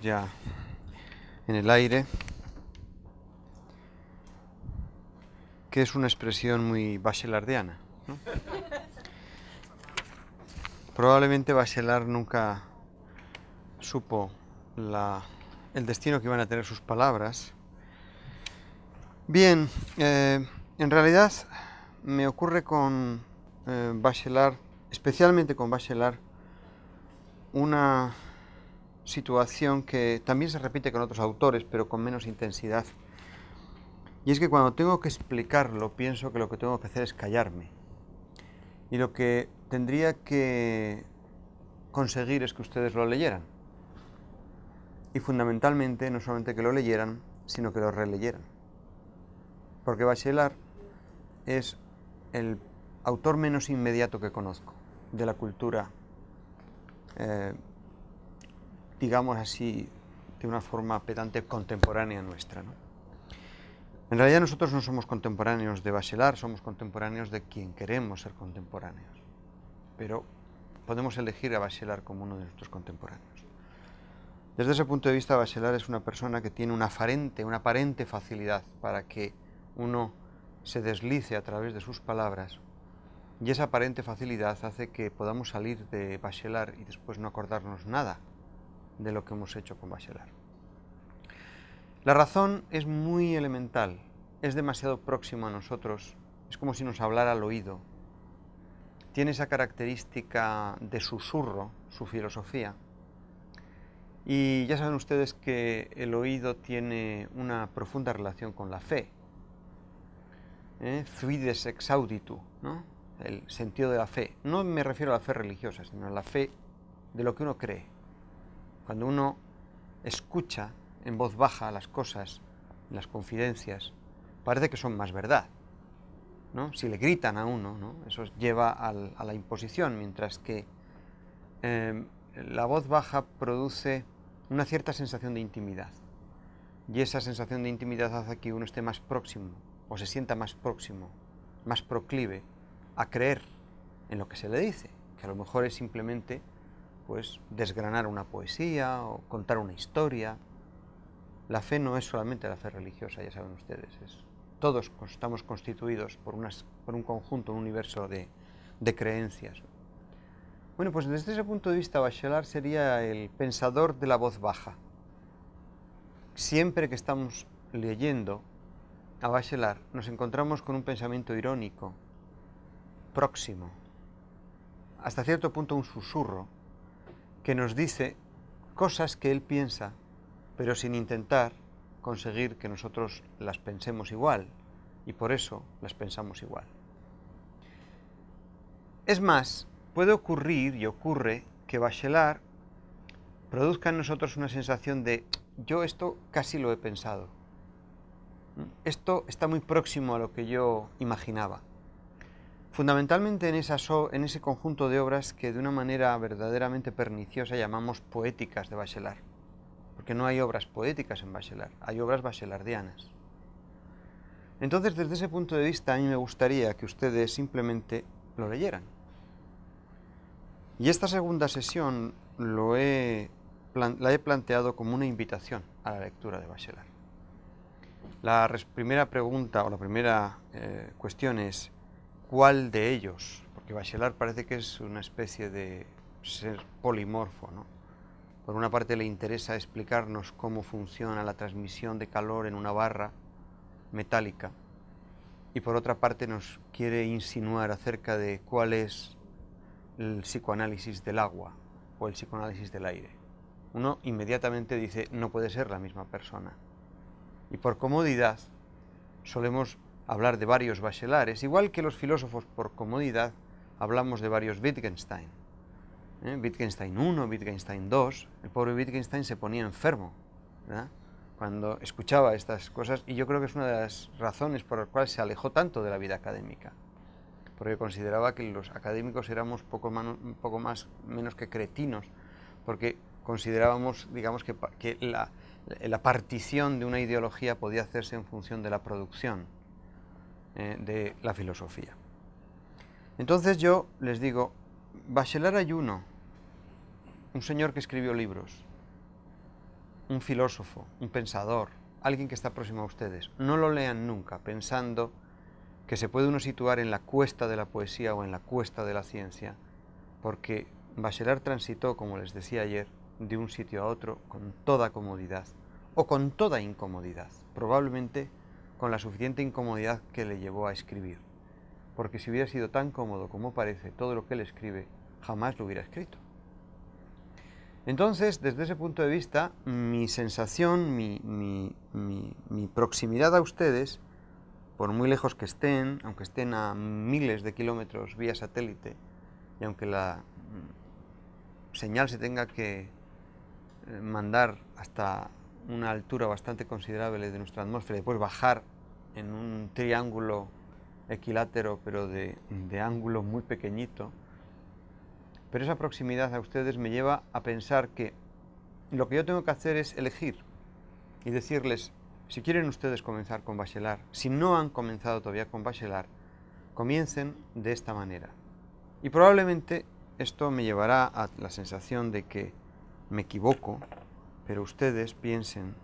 ya en el aire, que es una expresión muy bachelardiana. Probablemente Bachelard nunca supo el destino que iban a tener sus palabras. Bien, eh, en realidad me ocurre con eh, Bachelard, especialmente con Bachelard, una situación que también se repite con otros autores, pero con menos intensidad. Y es que cuando tengo que explicarlo, pienso que lo que tengo que hacer es callarme. Y lo que tendría que conseguir es que ustedes lo leyeran. Y fundamentalmente, no solamente que lo leyeran, sino que lo releyeran. Porque Bachelard es el autor menos inmediato que conozco de la cultura eh, digamos así, de una forma pedante, contemporánea nuestra. ¿no? En realidad nosotros no somos contemporáneos de Bachelar, somos contemporáneos de quien queremos ser contemporáneos. Pero podemos elegir a Bachelar como uno de nuestros contemporáneos. Desde ese punto de vista, Bachelar es una persona que tiene una aparente, una aparente facilidad para que uno se deslice a través de sus palabras y esa aparente facilidad hace que podamos salir de Bachelar y después no acordarnos nada de lo que hemos hecho con Bachelard La razón es muy elemental, es demasiado próximo a nosotros, es como si nos hablara al oído. Tiene esa característica de susurro, su filosofía. Y ya saben ustedes que el oído tiene una profunda relación con la fe. ¿Eh? exauditu el sentido de la fe. No me refiero a la fe religiosa, sino a la fe de lo que uno cree. Cuando uno escucha en voz baja las cosas, las confidencias, parece que son más verdad. ¿no? Si le gritan a uno, eso lleva a la imposición, mientras que em, la voz baja produce una cierta sensación de intimidad. Y esa sensación de intimidad hace que uno esté más próximo, o se sienta más próximo, más proclive a creer en lo que se le dice, que a lo mejor es simplemente pues desgranar una poesía o contar una historia. La fe no es solamente la fe religiosa, ya saben ustedes, todos estamos constituidos por, por un conjunto, un universo de, de creencias. Bueno, pues desde ese punto de vista, Bachelard sería el pensador de la voz baja. Siempre que estamos leyendo a Bachelard, nos encontramos con un pensamiento irónico, próximo, hasta cierto punto un susurro, que nos dice cosas que él piensa, pero sin intentar conseguir que nosotros las pensemos igual, y por eso las pensamos igual. Es más, puede ocurrir y ocurre que Bachelard produzca en nosotros una sensación de yo esto casi lo he pensado, esto está muy próximo a lo que yo imaginaba fundamentalmente en, ese conjunto de obras que de una manera verdaderamente perniciosa llamamos poéticas de Bachelard, porque no hay obras poéticas en Bachelard, hay obras bachelardianas. Entonces, desde ese punto de vista, a mí me gustaría que ustedes simplemente lo leyeran. Y esta segunda sesión lo la he planteado como una invitación a la lectura de Bachelard. La primera pregunta o la primera eh, cuestión es, cuál de ellos, porque Bachelard parece que es una especie de ser polimorfo. Por una parte le interesa explicarnos cómo funciona la transmisión de calor en una barra metálica y por otra parte nos quiere insinuar acerca de cuál es el psicoanálisis del agua o el psicoanálisis del aire. Uno inmediatamente dice, no puede ser la misma persona. Y por comodidad solemos hablar de varios bachelares, igual que los filósofos por comodidad hablamos de varios Wittgenstein. ¿eh? Wittgenstein 1, Wittgenstein 2, el pobre Wittgenstein se ponía enfermo cuando escuchaba estas cosas y yo creo que es una de las razones por las cuales se alejó tanto de la vida académica, porque consideraba que los académicos éramos poco, poco más, menos que cretinos, porque considerábamos, digamos, que, la partición de una ideología podía hacerse en función de la producción eh, de la filosofía. Entonces yo les digo, Bachelar Ayuno, un señor que escribió libros, un filósofo, un pensador, alguien que está próximo a ustedes, no lo lean nunca pensando que se puede uno situar en la cuesta de la poesía o en la cuesta de la ciencia, porque Bachelard transitó, como les decía ayer, de un sitio a otro con toda comodidad o con toda incomodidad, probablemente con la suficiente incomodidad que le llevó a escribir, porque si hubiera sido tan cómodo como parece todo lo que él escribe, jamás lo hubiera escrito. Entonces, desde ese punto de vista, mi sensación, mi, proximidad a ustedes, por muy lejos que estén, aunque estén a miles de kilómetros vía satélite, y aunque la mm, señal se tenga que eh, mandar hasta una altura bastante considerable de nuestra atmósfera y después bajar en un triángulo equilátero, pero de, de ángulo muy pequeñito. Pero esa proximidad a ustedes me lleva a pensar que lo que yo tengo que hacer es elegir y decirles, si quieren ustedes comenzar con Bachelar, si no han comenzado todavía con Bachelar, comiencen de esta manera. Y probablemente esto me llevará a la sensación de que me equivoco, pero ustedes piensen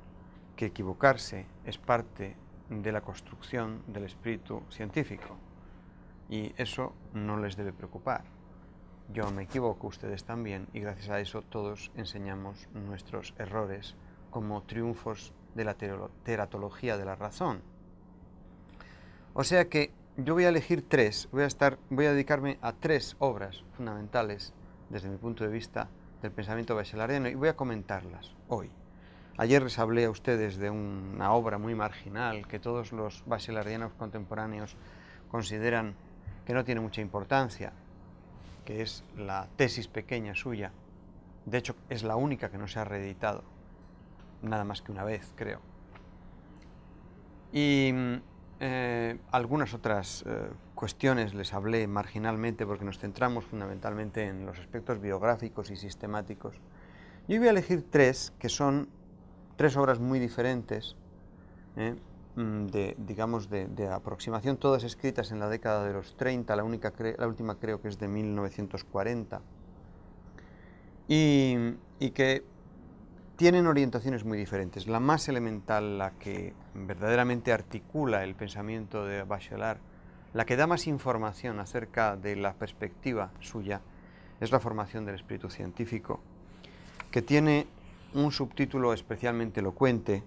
que equivocarse es parte de la construcción del espíritu científico y eso no les debe preocupar. Yo me equivoco, ustedes también, y gracias a eso todos enseñamos nuestros errores como triunfos de la teratología de la razón. O sea que yo voy a elegir tres, voy a, estar, voy a dedicarme a tres obras fundamentales desde mi punto de vista del pensamiento basilariano, y voy a comentarlas hoy. Ayer les hablé a ustedes de una obra muy marginal que todos los basilarianos contemporáneos consideran que no tiene mucha importancia, que es la tesis pequeña suya. De hecho, es la única que no se ha reeditado, nada más que una vez, creo. Y mm, eh, algunas otras eh, cuestiones les hablé marginalmente porque nos centramos fundamentalmente en los aspectos biográficos y sistemáticos. Yo voy a elegir tres que son tres obras muy diferentes, ¿eh? mm, de, digamos, de, aproximación, todas escritas en la década de los 30, la, única la última creo que es de 1940, y, y que tienen orientaciones muy diferentes. La más elemental, la que verdaderamente articula el pensamiento de Bachelard, la que da más información acerca de la perspectiva suya es la formación del espíritu científico, que tiene un subtítulo especialmente elocuente,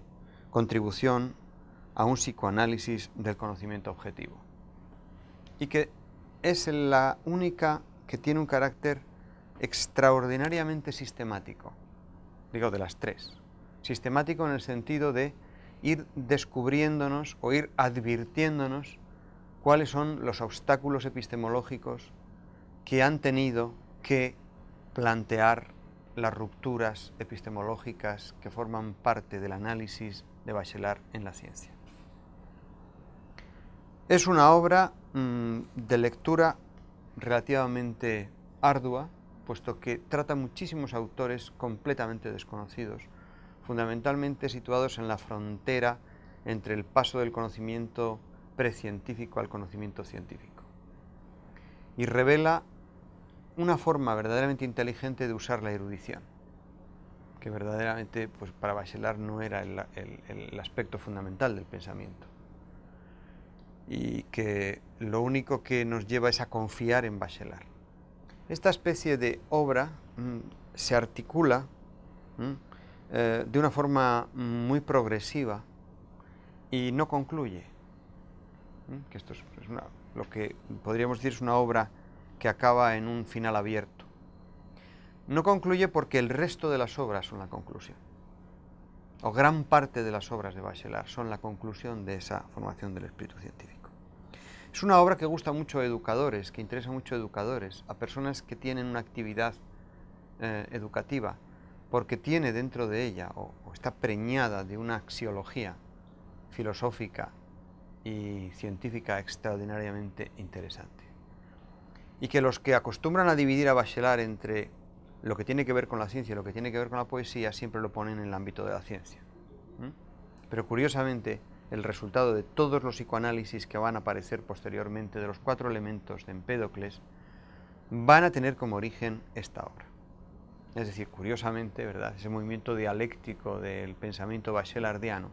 Contribución a un psicoanálisis del conocimiento objetivo, y que es la única que tiene un carácter extraordinariamente sistemático, digo de las tres, sistemático en el sentido de ir descubriéndonos o ir advirtiéndonos cuáles son los obstáculos epistemológicos que han tenido que plantear las rupturas epistemológicas que forman parte del análisis de Bachelard en la ciencia. Es una obra mm, de lectura relativamente ardua, puesto que trata muchísimos autores completamente desconocidos, fundamentalmente situados en la frontera entre el paso del conocimiento precientífico al conocimiento científico. Y revela una forma verdaderamente inteligente de usar la erudición, que verdaderamente pues, para Bachelard no era el, aspecto fundamental del pensamiento. Y que lo único que nos lleva es a confiar en Bachelard. Esta especie de obra mm, se articula mm, eh, de una forma muy progresiva y no concluye Mm. que esto es, lo que podríamos decir es una obra que acaba en un final abierto. No concluye porque el resto de las obras son la conclusión, o gran parte de las obras de Bachelard son la conclusión de esa formación del espíritu científico. Es una obra que gusta mucho a educadores, que interesa mucho a educadores, a personas que tienen una actividad eh, educativa, porque tiene dentro de ella o está preñada de una axiología filosófica y científica extraordinariamente interesante. Y que los que acostumbran a dividir a Bachelard entre lo que tiene que ver con la ciencia y lo que tiene que ver con la poesía siempre lo ponen en el ámbito de la ciencia. Pero curiosamente, el resultado de todos los psicoanálisis que van a aparecer posteriormente de los cuatro elementos de Empédocles van a tener como origen esta obra. Es decir, curiosamente, ¿verdad? Ese movimiento dialéctico del pensamiento bachelardiano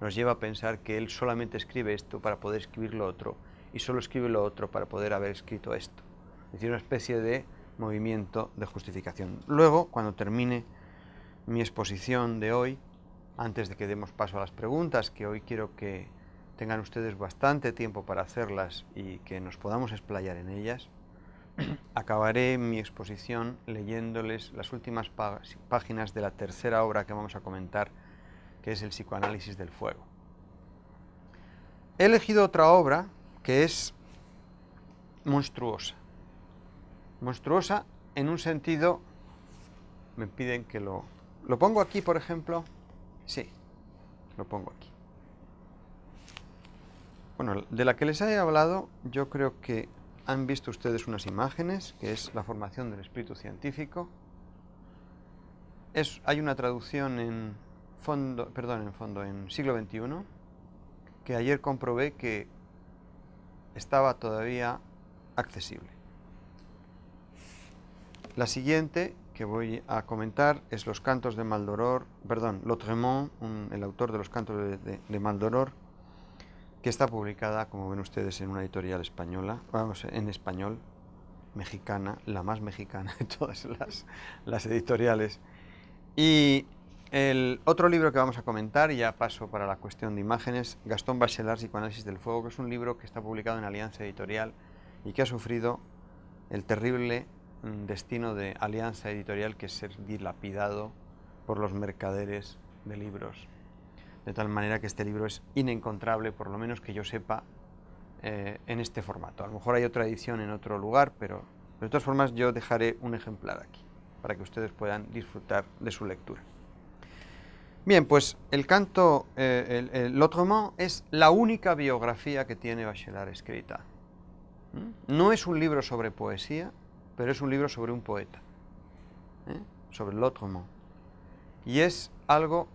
nos lleva a pensar que él solamente escribe esto para poder escribir lo otro y solo escribe lo otro para poder haber escrito esto. Es decir, una especie de movimiento de justificación. Luego, cuando termine mi exposición de hoy, antes de que demos paso a las preguntas, que hoy quiero que tengan ustedes bastante tiempo para hacerlas y que nos podamos explayar en ellas, acabaré mi exposición leyéndoles las últimas páginas de la tercera obra que vamos a comentar que es el psicoanálisis del fuego. He elegido otra obra que es monstruosa. Monstruosa en un sentido, me piden que lo... ¿Lo pongo aquí, por ejemplo? Sí, lo pongo aquí. Bueno, de la que les he hablado, yo creo que han visto ustedes unas imágenes, que es la formación del espíritu científico. hay una traducción en fondo, perdón, en fondo, en siglo XXI, que ayer comprobé que estaba todavía accesible. La siguiente que voy a comentar es los cantos de Maldoror, perdón, Lotremont, el autor de los cantos de, de, de, Maldoror, que está publicada, como ven ustedes, en una editorial española, vamos, en español, mexicana, la más mexicana de todas las, las editoriales. Y el otro libro que vamos a comentar, ya paso para la cuestión de imágenes, Gastón Bachelard, Psicoanálisis del Fuego, que es un libro que está publicado en Alianza Editorial y que ha sufrido el terrible mm, destino de Alianza Editorial, que es ser dilapidado por los mercaderes de libros. De tal manera que este libro es inencontrable, por lo menos que yo sepa, eh, en este formato. A lo mejor hay otra edición en otro lugar, pero de todas formas yo dejaré un ejemplar aquí, para que ustedes puedan disfrutar de su lectura. Bien, pues el canto, eh, el, el L'Autrement es la única biografía que tiene Bachelard escrita. ¿Mm? No es un libro sobre poesía, pero es un libro sobre un poeta, ¿eh? sobre L'Autrement. Y es algo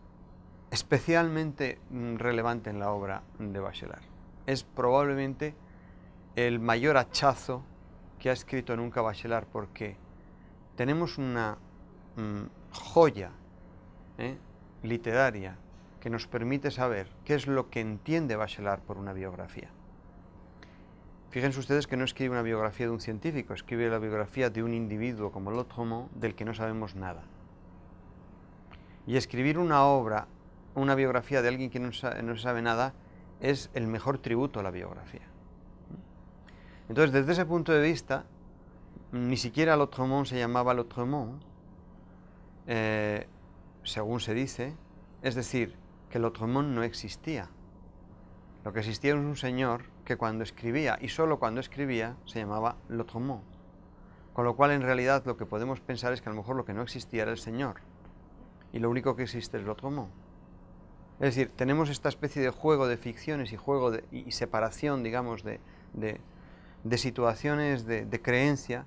especialmente mm, relevante en la obra de Bachelard. Es probablemente el mayor hachazo que ha escrito nunca Bachelard porque tenemos una mm, joya ¿eh? literaria que nos permite saber qué es lo que entiende Bachelard por una biografía. Fíjense ustedes que no escribe una biografía de un científico, escribe la biografía de un individuo como Lothomo del que no sabemos nada. Y escribir una obra, una biografía de alguien que no sabe, nada, es el mejor tributo a la biografía. Entonces, desde ese punto de vista, ni siquiera L'Outremont se llamaba L'Outremont, según se dice, es decir, que el mundo no existía. Lo que existía era un señor que cuando escribía, y solo cuando escribía, se llamaba monde. Con lo cual, en realidad, lo que podemos pensar es que a lo mejor lo que no existía era el señor, y lo único que existe es Lotomó. Es decir, tenemos esta especie de juego de ficciones y juego y separación, digamos, de, situaciones de creencia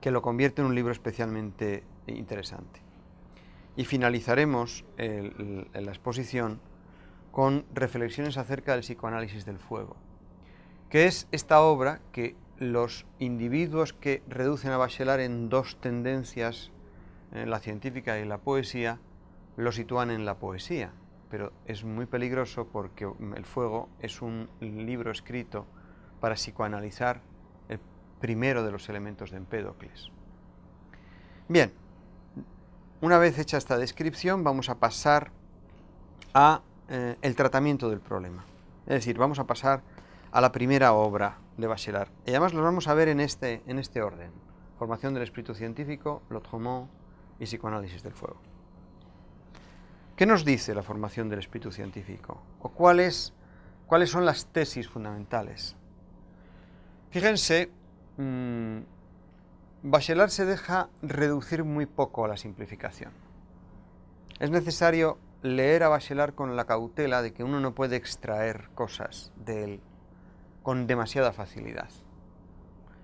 que lo convierte en un libro especialmente interesante. Y finalizaremos la exposición con reflexiones acerca del psicoanálisis del fuego, que es esta obra que los individuos que reducen a Bachelard en dos tendencias, eh, la científica y la poesía, lo sitúan en la poesía, pero es muy peligroso porque mm, El Fuego es un libro escrito para psicoanalizar el primero de los elementos de Empédocles. Bien, una vez hecha esta descripción, vamos a pasar a eh, el tratamiento del problema. Es decir, vamos a pasar a la primera obra de Bachelard. Y además lo vamos a ver en este, en este orden. Formación del espíritu científico, L'Autrement y psicoanálisis del fuego. ¿Qué nos dice la formación del espíritu científico? ¿O cuáles cuáles son las tesis fundamentales? Fíjense mm, Bachelard se deja reducir muy poco a la simplificación. Es necesario leer a Bachelard con la cautela de que uno no puede extraer cosas de él con demasiada facilidad.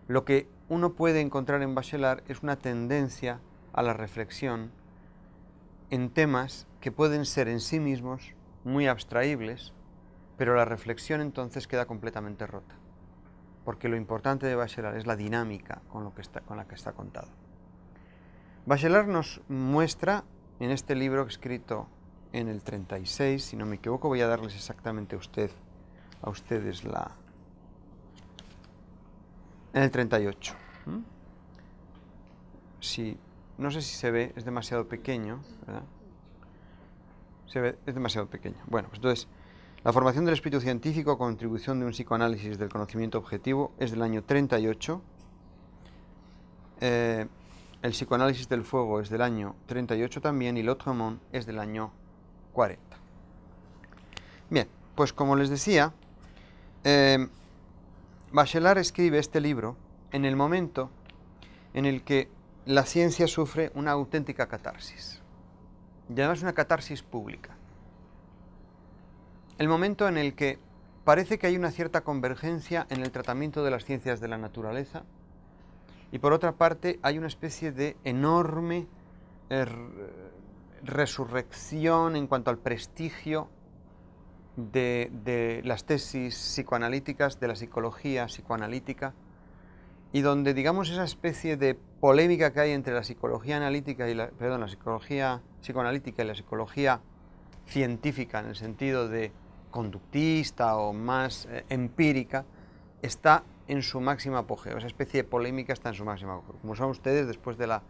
Lo que uno puede encontrar en Bachelard es una tendencia a la reflexión en temas que pueden ser en sí mismos muy abstraíbles, pero la reflexión entonces queda completamente rota porque lo importante de Bachelard es la dinámica con, lo que está, con la que está contado. Bachelard nos muestra en este libro escrito en el 36, si no me equivoco, voy a darles exactamente a, usted, a ustedes la... En el 38. Si, no sé si se ve, es demasiado pequeño, ¿verdad? Se ve, es demasiado pequeño. Bueno, pues entonces la formación del espíritu científico, contribución de un psicoanálisis del conocimiento objetivo, es del año 38. Eh, el psicoanálisis del fuego es del año 38 también y monde es del año 40. Bien, pues como les decía, eh, Bachelard escribe este libro en el momento en el que la ciencia sufre una auténtica catarsis. Y una catarsis pública el momento en el que parece que hay una cierta convergencia en el tratamiento de las ciencias de la naturaleza y por otra parte hay una especie de enorme er, resurrección en cuanto al prestigio de, las tesis psicoanalíticas, de la psicología psicoanalítica, y donde, digamos, esa especie de polémica que hay entre la psicología analítica y la, perdón, la psicología psicoanalítica y la psicología científica, en el sentido de conductista o más eh, empírica, está en su máximo apogeo. Esa especie de polémica está en su máximo apogeo. Como saben ustedes, después de la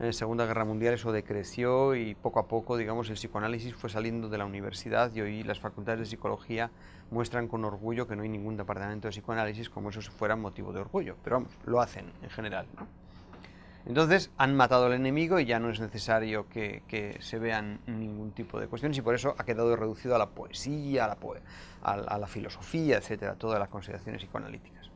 eh, Segunda Guerra Mundial eso decreció y poco a poco, digamos, el psicoanálisis fue saliendo de la universidad y hoy las facultades de psicología muestran con orgullo que no hay ningún departamento de psicoanálisis como eso fuera motivo de orgullo. Pero vamos, lo hacen en general. Entonces han matado al enemigo y ya no es necesario que, se vean ningún tipo de cuestiones y por eso ha quedado reducido a la poesía, a la, a, la filosofía, etcétera, todas las consideraciones psicoanalíticas.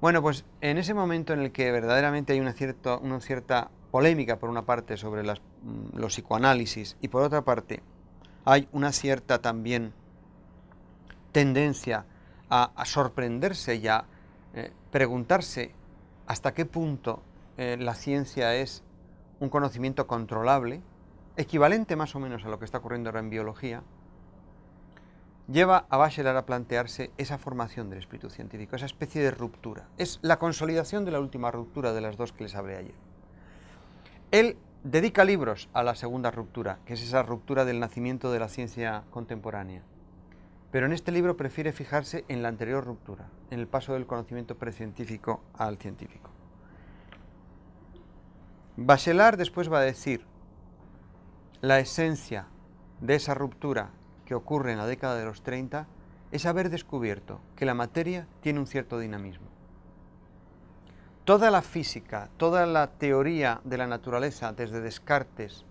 Bueno, pues en ese momento en el que verdaderamente hay una cierta, polémica por una parte sobre mm, los psicoanálisis y por otra parte hay una cierta también tendencia a, sorprenderse y a eh, preguntarse hasta qué punto eh, la ciencia es un conocimiento controlable, equivalente más o menos a lo que está ocurriendo ahora en biología, lleva a Bachelard a plantearse esa formación del espíritu científico, esa especie de ruptura. Es la consolidación de la última ruptura de las dos que les hablé ayer. Él dedica libros a la segunda ruptura, que es esa ruptura del nacimiento de la ciencia contemporánea. Pero en este libro prefiere fijarse en la anterior ruptura, en el paso del conocimiento precientífico al científico. Bachelard después va a decir la esencia de esa ruptura que ocurre en la década de los 30 es haber descubierto que la materia tiene un cierto dinamismo. Toda la física, toda la teoría de la naturaleza, desde Descartes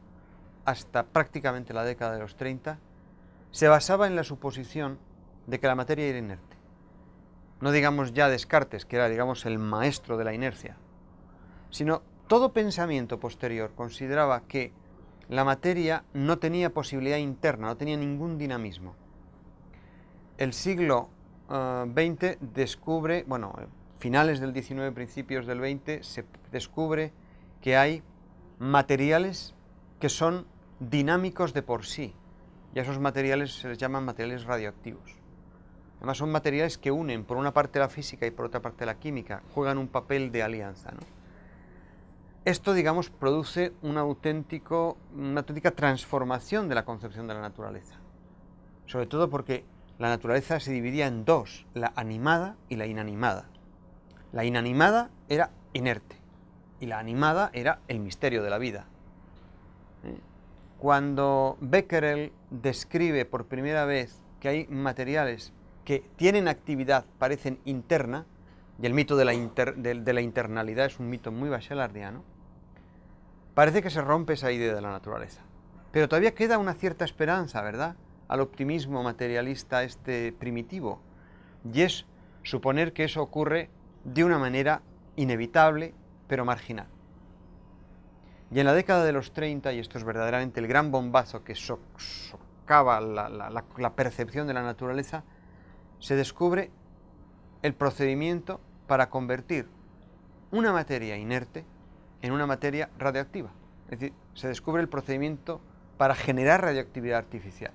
hasta prácticamente la década de los 30, se basaba en la suposición de que la materia era inerte. No digamos ya Descartes, que era, digamos, el maestro de la inercia, sino todo pensamiento posterior consideraba que la materia no tenía posibilidad interna, no tenía ningún dinamismo. El siglo XX eh, descubre, bueno, finales del XIX, principios del XX, se descubre que hay materiales que son dinámicos de por sí. Y a esos materiales se les llaman materiales radioactivos. Además son materiales que unen, por una parte la física y por otra parte la química, juegan un papel de alianza. ¿no? Esto, digamos, produce una auténtica transformación de la concepción de la naturaleza. Sobre todo porque la naturaleza se dividía en dos, la animada y la inanimada. La inanimada era inerte y la animada era el misterio de la vida. ¿Eh? Cuando Becquerel describe por primera vez que hay materiales que tienen actividad, parecen interna, y el mito de la, de la internalidad es un mito muy bachelardiano, Parece que se rompe esa idea de la naturaleza. Pero todavía queda una cierta esperanza, ¿verdad? Al optimismo materialista este primitivo. Y es suponer que eso ocurre de una manera inevitable, pero marginal. Y en la década de los 30, y esto es verdaderamente el gran bombazo que socava la percepción de la naturaleza, se descubre el procedimiento para convertir una materia inerte en una materia radioactiva. Es decir, se descubre el procedimiento para generar radioactividad artificial.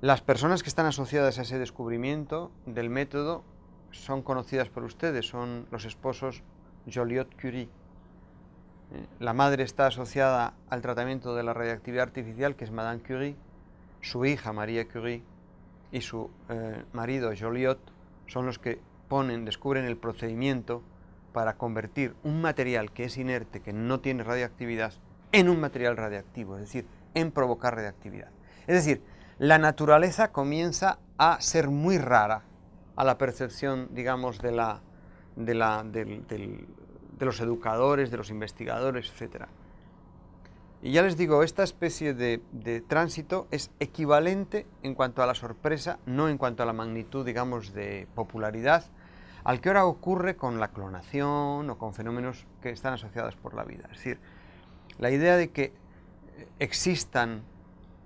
Las personas que están asociadas a ese descubrimiento del método son conocidas por ustedes, son los esposos Joliot Curie. Eh, la madre está asociada al tratamiento de la radioactividad artificial, que es Madame Curie, su hija María Curie y su eh, marido Joliot son los que ponen, descubren el procedimiento para convertir un material que es inerte, que no tiene radioactividad, en un material radioactivo, es decir, en provocar radioactividad. Es decir, la naturaleza comienza a ser muy rara a la percepción, digamos, de, los educadores, de los investigadores, etc. Y ya les digo, esta especie de, de, tránsito es equivalente en cuanto a la sorpresa, no en cuanto a la magnitud, digamos, de popularidad, al que ahora ocurre con la clonación o con fenómenos que están asociados por la vida. Es decir, la idea de que existan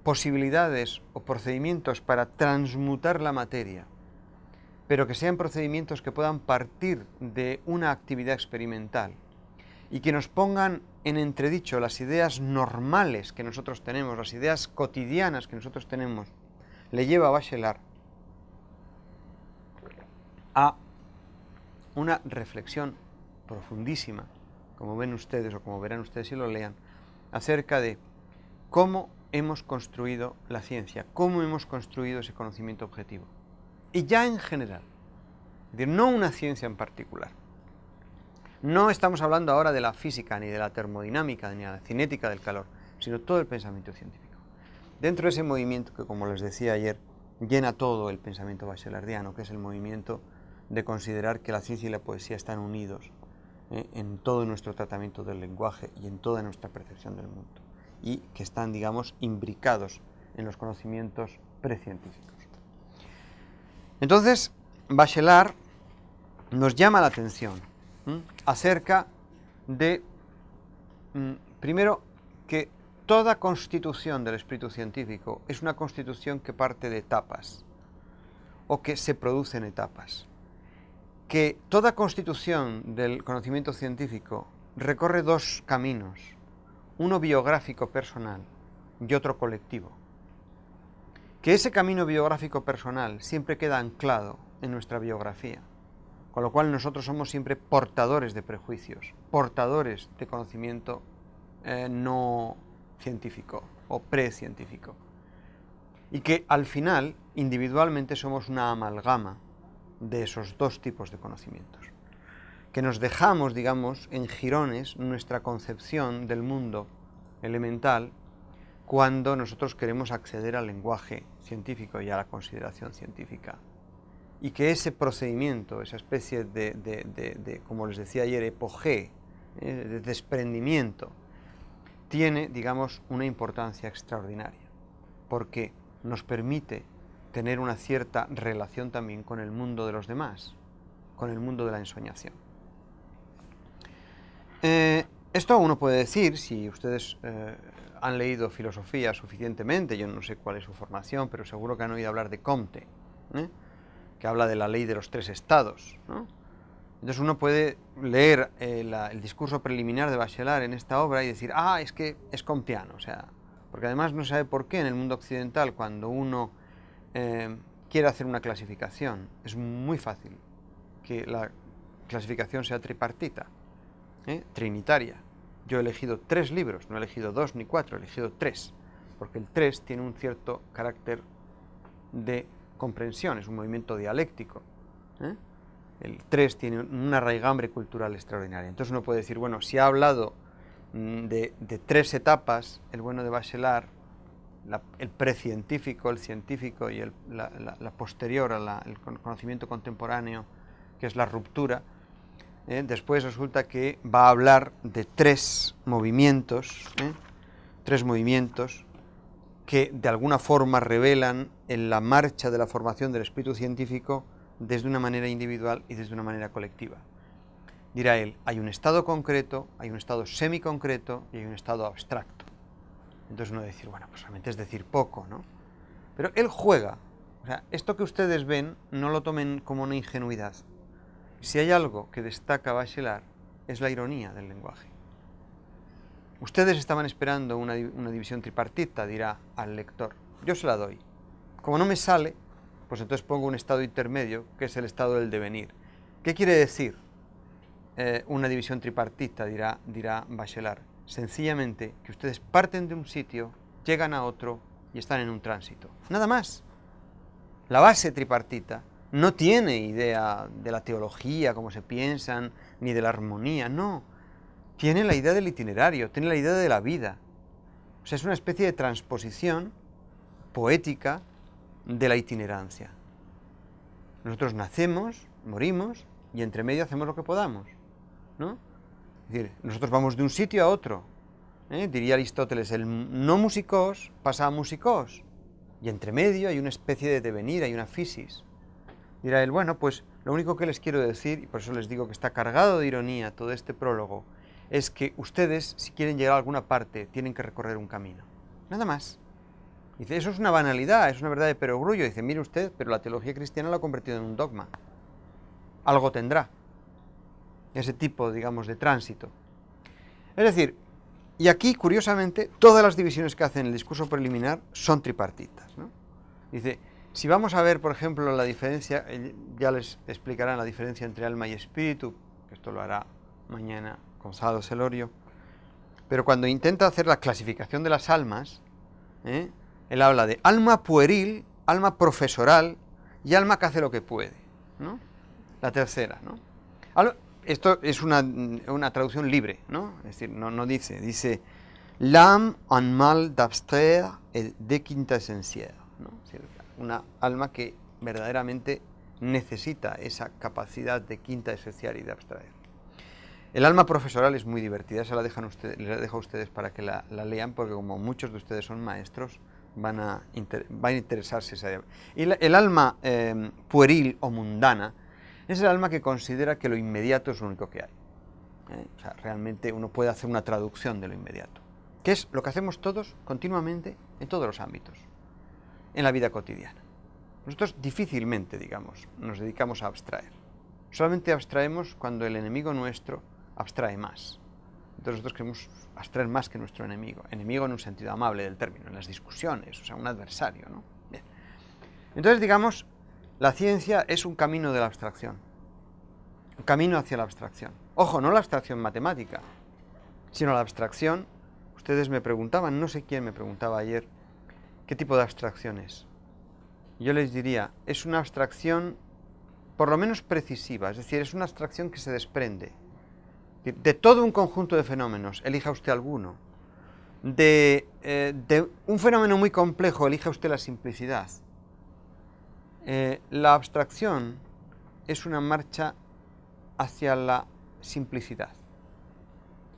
posibilidades o procedimientos para transmutar la materia, pero que sean procedimientos que puedan partir de una actividad experimental y que nos pongan en entredicho las ideas normales que nosotros tenemos, las ideas cotidianas que nosotros tenemos, le lleva a Bachelard a una reflexión profundísima, como ven ustedes o como verán ustedes si lo lean, acerca de cómo hemos construido la ciencia, cómo hemos construido ese conocimiento objetivo. Y ya en general, de no una ciencia en particular. No estamos hablando ahora de la física, ni de la termodinámica, ni de la cinética del calor, sino todo el pensamiento científico. Dentro de ese movimiento que, como les decía ayer, llena todo el pensamiento bachelardiano, que es el movimiento de considerar que la ciencia y la poesía están unidos ¿eh? en todo nuestro tratamiento del lenguaje y en toda nuestra percepción del mundo y que están, digamos, imbricados en los conocimientos precientíficos. Entonces, Bachelard nos llama la atención acerca de, mm, primero, que toda constitución del espíritu científico es una constitución que parte de etapas o que se produce en etapas que toda constitución del conocimiento científico recorre dos caminos, uno biográfico personal y otro colectivo. Que ese camino biográfico personal siempre queda anclado en nuestra biografía, con lo cual nosotros somos siempre portadores de prejuicios, portadores de conocimiento eh, no científico o precientífico. Y que al final, individualmente, somos una amalgama de esos dos tipos de conocimientos. Que nos dejamos, digamos, en jirones nuestra concepción del mundo elemental cuando nosotros queremos acceder al lenguaje científico y a la consideración científica. Y que ese procedimiento, esa especie de, como les decía ayer, epoge, eh, de desprendimiento, tiene, digamos, una importancia extraordinaria, porque nos permite tener una cierta relación también con el mundo de los demás, con el mundo de la ensoñación. Eh, esto uno puede decir, si ustedes eh, han leído filosofía suficientemente, yo no sé cuál es su formación, pero seguro que han oído hablar de Comte, ¿eh? que habla de la ley de los tres estados. Entonces uno puede leer el discurso preliminar de Bachelard en esta obra y decir, ah, es que es comteano, o sea, porque además no sabe por qué en el mundo occidental cuando uno Em, quiere hacer una clasificación, es muy fácil que la clasificación sea tripartita, ¿eh? trinitaria. Yo he elegido tres libros, no he elegido dos ni cuatro, he elegido tres, porque el tres tiene un cierto carácter de comprensión, es un movimiento dialéctico. ¿eh? El tres tiene una raigambre cultural extraordinaria. Entonces uno puede decir, bueno, si ha hablado mm, de, de tres etapas, el bueno de Bachelard el precientífico, el científico y la, posterior al el conocimiento contemporáneo, que es la ruptura, ¿eh? después resulta que va a hablar de tres movimientos, ¿eh? tres movimientos que de alguna forma revelan en la marcha de la formación del espíritu científico desde una manera individual y desde una manera colectiva. Dirá él, hay un estado concreto, hay un estado semiconcreto y hay un estado abstracto. Entonces uno decir, bueno, pues realmente es decir poco, ¿no? Pero él juega. O sea, esto que ustedes ven, no lo tomen como una ingenuidad. Si hay algo que destaca Bachelard, es la ironía del lenguaje. Ustedes estaban esperando una, división tripartita, dirá al lector. Yo se la doy. Como no me sale, pues entonces pongo un estado intermedio, que es el estado del devenir. ¿Qué quiere decir eh, una división tripartita? dirá, dirá Bachelard sencillamente que ustedes parten de un sitio, llegan a otro y están en un tránsito. Nada más. La base tripartita no tiene idea de la teología, cómo se piensan, ni de la armonía, no. Tiene la idea del itinerario, tiene la idea de la vida. O sea, es una especie de transposición poética de la itinerancia. Nosotros nacemos, morimos y entre medio hacemos lo que podamos, ¿no? nosotros vamos de un sitio a otro. ¿eh? Diría Aristóteles, el no músicos pasa a músicos. Y entre medio hay una especie de devenir, hay una fisis. Dirá él, bueno, pues lo único que les quiero decir, y por eso les digo que está cargado de ironía todo este prólogo, es que ustedes, si quieren llegar a alguna parte, tienen que recorrer un camino. Nada más. Dice, eso es una banalidad, es una verdad de perogrullo. Dice, mire usted, pero la teología cristiana lo ha convertido en un dogma. Algo tendrá ese tipo, digamos, de tránsito. Es decir, y aquí, curiosamente, todas las divisiones que hacen el discurso preliminar son tripartitas. ¿no? Dice, si vamos a ver, por ejemplo, la diferencia, ya les explicarán la diferencia entre alma y espíritu, que esto lo hará mañana Gonzalo Celorio, pero cuando intenta hacer la clasificación de las almas, ¿eh? él habla de alma pueril, alma profesoral y alma que hace lo que puede, ¿no? La tercera, ¿no? esto es una, una, traducción libre, ¿no? Es decir, no, no dice, dice l'âme en mal d'abstraire et de quinta esencia ¿no? una alma que verdaderamente necesita esa capacidad de quinta esencial y de abstraer. El alma profesoral es muy divertida, se la, dejan ustedes, dejo a ustedes para que la, lean, porque como muchos de ustedes son maestros, van a, van a interesarse. Esa y el alma eh, pueril o mundana es el alma que considera que lo inmediato es lo único que hay. ¿Eh? O sea, realmente uno puede hacer una traducción de lo inmediato, que es lo que hacemos todos continuamente en todos los ámbitos, en la vida cotidiana. Nosotros difícilmente, digamos, nos dedicamos a abstraer. Solamente abstraemos cuando el enemigo nuestro abstrae más. Entonces nosotros queremos abstraer más que nuestro enemigo. Enemigo en un sentido amable del término, en las discusiones, o sea, un adversario, Entonces, digamos, la ciencia es un camino de la abstracción, un camino hacia la abstracción. Ojo, no la abstracción matemática, sino la abstracción. Ustedes me preguntaban, no sé quién me preguntaba ayer, ¿qué tipo de abstracción es? Yo les diría, es una abstracción por lo menos precisiva, es decir, es una abstracción que se desprende. De todo un conjunto de fenómenos, elija usted alguno. De, eh, de un fenómeno muy complejo, elija usted la simplicidad eh, la abstracción es una marcha hacia la simplicidad.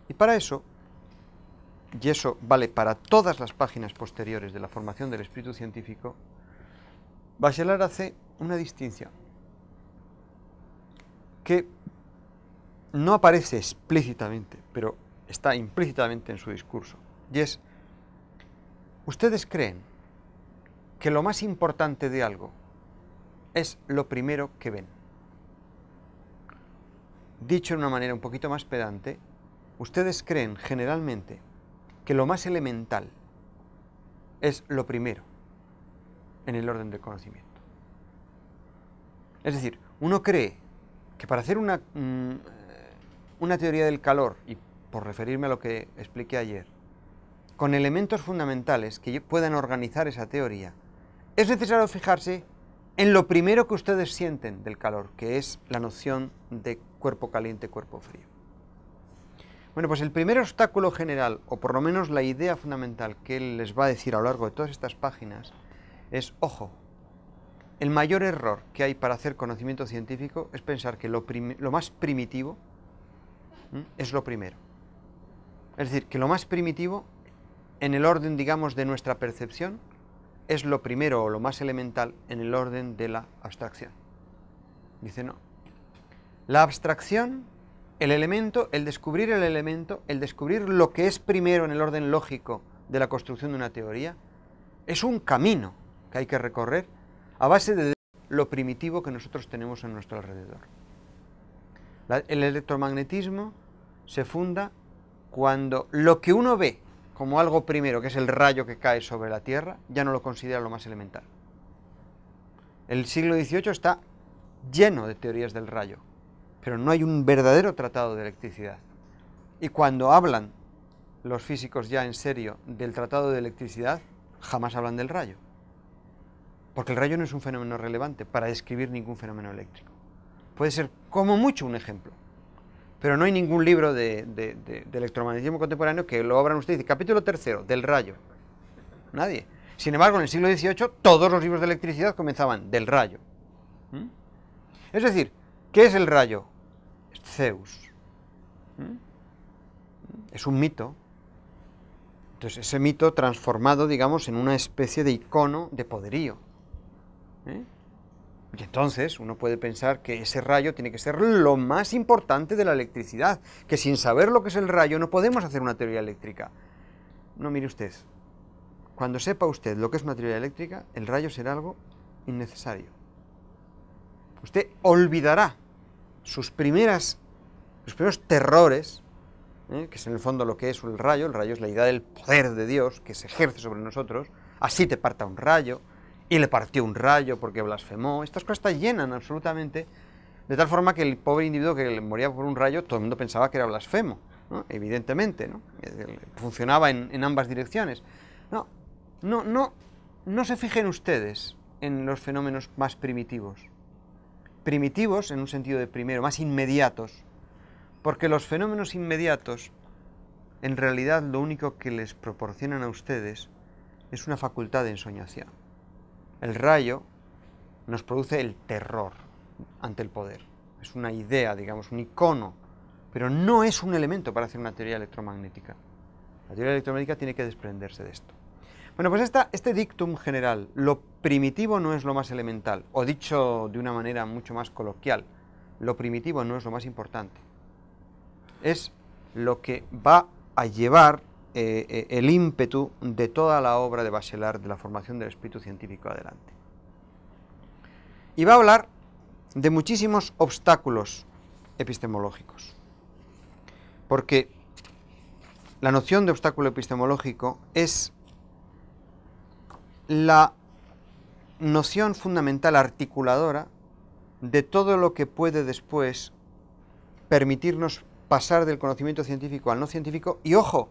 Y para eso, y eso vale para todas las páginas posteriores de la formación del espíritu científico, Bachelard hace una distinción que no aparece explícitamente, pero está implícitamente en su discurso. Y es, ustedes creen que lo más importante de algo es lo primero que ven. Dicho de una manera un poquito más pedante, ustedes creen generalmente que lo más elemental es lo primero en el orden del conocimiento. Es decir, uno cree que para hacer una, mm, una teoría del calor, y por referirme a lo que expliqué ayer, con elementos fundamentales que puedan organizar esa teoría, es necesario fijarse en lo primero que ustedes sienten del calor, que es la noción de cuerpo caliente, cuerpo frío. Bueno, pues el primer obstáculo general, o por lo menos la idea fundamental que él les va a decir a lo largo de todas estas páginas, es, ojo, el mayor error que hay para hacer conocimiento científico es pensar que lo, más primitivo es lo primero. Es decir, que lo más primitivo, en el orden, digamos, de nuestra percepción, es lo primero o lo más elemental en el orden de la abstracción. Dice no. La abstracción, el elemento, el descubrir el elemento, el descubrir lo que es primero en el orden lógico de la construcción de una teoría, es un camino que hay que recorrer a base de lo primitivo que nosotros tenemos en nuestro alrededor. el electromagnetismo se funda cuando lo que uno ve como algo primero, que es el rayo que cae sobre la Tierra, ya no lo considera lo más elemental. El siglo XVIII está lleno de teorías del rayo, pero no hay un verdadero tratado de electricidad. Y cuando hablan los físicos ya en serio del tratado de electricidad, jamás hablan del rayo. Porque el rayo no es un fenómeno relevante para describir ningún fenómeno eléctrico. Puede ser como mucho un ejemplo, pero no hay ningún libro de, electromagnetismo contemporáneo que lo abran ustedes. Capítulo tercero, del rayo. Nadie. Sin embargo, en el siglo XVIII todos los libros de electricidad comenzaban del rayo. ¿Mm? Es decir, ¿qué es el rayo? Zeus. ¿Mm? Es un mito. Entonces, ese mito transformado, digamos, en una especie de icono de poderío. ¿Eh? Y entonces uno puede pensar que ese rayo tiene que ser lo más importante de la electricidad, que sin saber lo que es el rayo no podemos hacer una teoría eléctrica. No, mire usted, cuando sepa usted lo que es materia eléctrica, el rayo será algo innecesario. Usted olvidará sus primeras, primeros terrores, ¿eh? que es en el fondo lo que es el rayo, el rayo es la idea del poder de Dios que se ejerce sobre nosotros, así te parta un rayo, y le partió un rayo porque blasfemó. Estas cosas llenan absolutamente, de tal forma que el pobre individuo que le moría por un rayo, todo el mundo pensaba que era blasfemo, evidentemente, ¿no? funcionaba en, en, ambas direcciones. No, no, no, no se fijen ustedes en los fenómenos más primitivos. Primitivos en un sentido de primero, más inmediatos, porque los fenómenos inmediatos, en realidad lo único que les proporcionan a ustedes es una facultad de ensoñación. El rayo nos produce el terror ante el poder. Es una idea, digamos, un icono, pero no es un elemento para hacer una teoría electromagnética. La teoría electromagnética tiene que desprenderse de esto. Bueno, pues este dictum general, lo primitivo no es lo más elemental, o dicho de una manera mucho más coloquial, lo primitivo no es lo más importante. Es lo que va a llevar eh, eh, el ímpetu de toda la obra de Bachelard, de la formación del espíritu científico adelante. Y va a hablar de muchísimos obstáculos epistemológicos, porque la noción de obstáculo epistemológico es la noción fundamental articuladora de todo lo que puede después permitirnos pasar del conocimiento científico al no científico y ojo,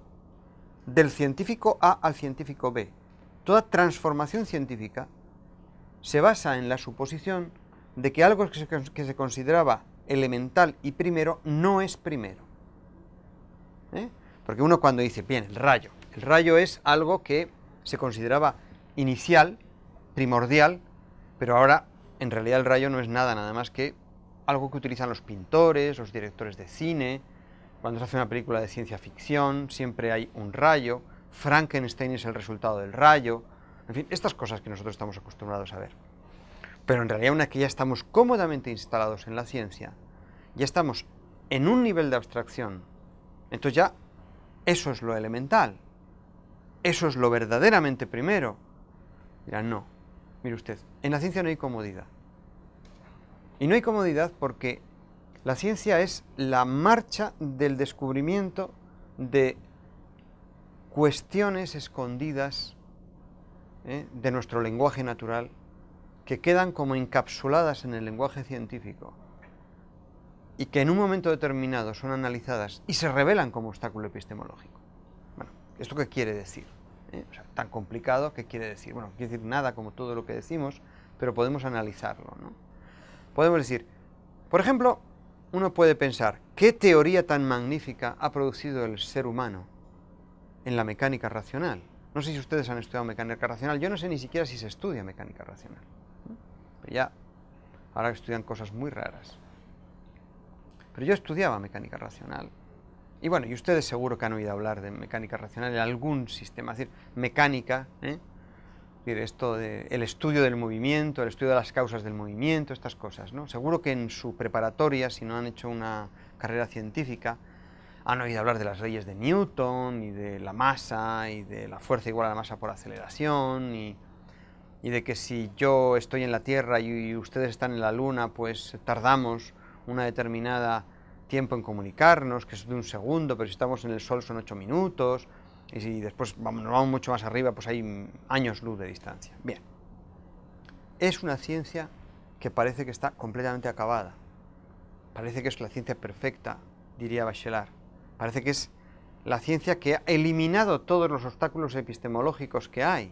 del científico A al científico B. Toda transformación científica se basa en la suposición de que algo que se, consideraba elemental y primero no es primero. ¿Eh? Porque uno cuando dice, bien, el rayo, el rayo es algo que se consideraba inicial, primordial, pero ahora en realidad el rayo no es nada, nada más que algo que utilizan los pintores, los directores de cine, cuando se hace una película de ciencia ficción siempre hay un rayo, Frankenstein es el resultado del rayo, en fin, estas cosas que nosotros estamos acostumbrados a ver. Pero en realidad una que ya estamos cómodamente instalados en la ciencia, ya estamos en un nivel de abstracción, entonces ya eso es lo elemental, eso es lo verdaderamente primero. Dirán, no, mire usted, en la ciencia no hay comodidad. Y no hay comodidad porque la ciencia es la marcha del descubrimiento de cuestiones escondidas ¿eh? de nuestro lenguaje natural que quedan como encapsuladas en el lenguaje científico y que en un momento determinado son analizadas y se revelan como obstáculo epistemológico. Bueno, ¿esto qué quiere decir? ¿Eh? tan complicado, ¿qué quiere decir? Bueno, no quiere decir nada como todo lo que decimos, pero podemos analizarlo. ¿no? Podemos decir, por ejemplo, uno puede pensar, ¿qué teoría tan magnífica ha producido el ser humano en la mecánica racional? No sé si ustedes han estudiado mecánica racional, yo no sé ni siquiera si se estudia mecánica racional. Pero ya, ahora estudian cosas muy raras. Pero yo estudiaba mecánica racional. Y bueno, y ustedes seguro que han oído hablar de mecánica racional en algún sistema, es decir, mecánica, ¿eh? esto de, el estudio del movimiento, el estudio de las causas del movimiento, estas cosas. ¿no? Seguro que en su preparatoria, si no han hecho una carrera científica, han oído hablar de las leyes de Newton y de la masa y de la fuerza igual a la masa por aceleración y, de que si yo estoy en la Tierra y, y ustedes están en la Luna, pues tardamos una determinada tiempo en comunicarnos, que es de un segundo, pero si estamos en el Sol son ocho minutos, y si después vamos, nos vamos mucho más arriba, pues hay años luz de distancia. Bien. Es una ciencia que parece que está completamente acabada. Parece que es la ciencia perfecta, diría Bachelard. Parece que es la ciencia que ha eliminado todos los obstáculos epistemológicos que hay,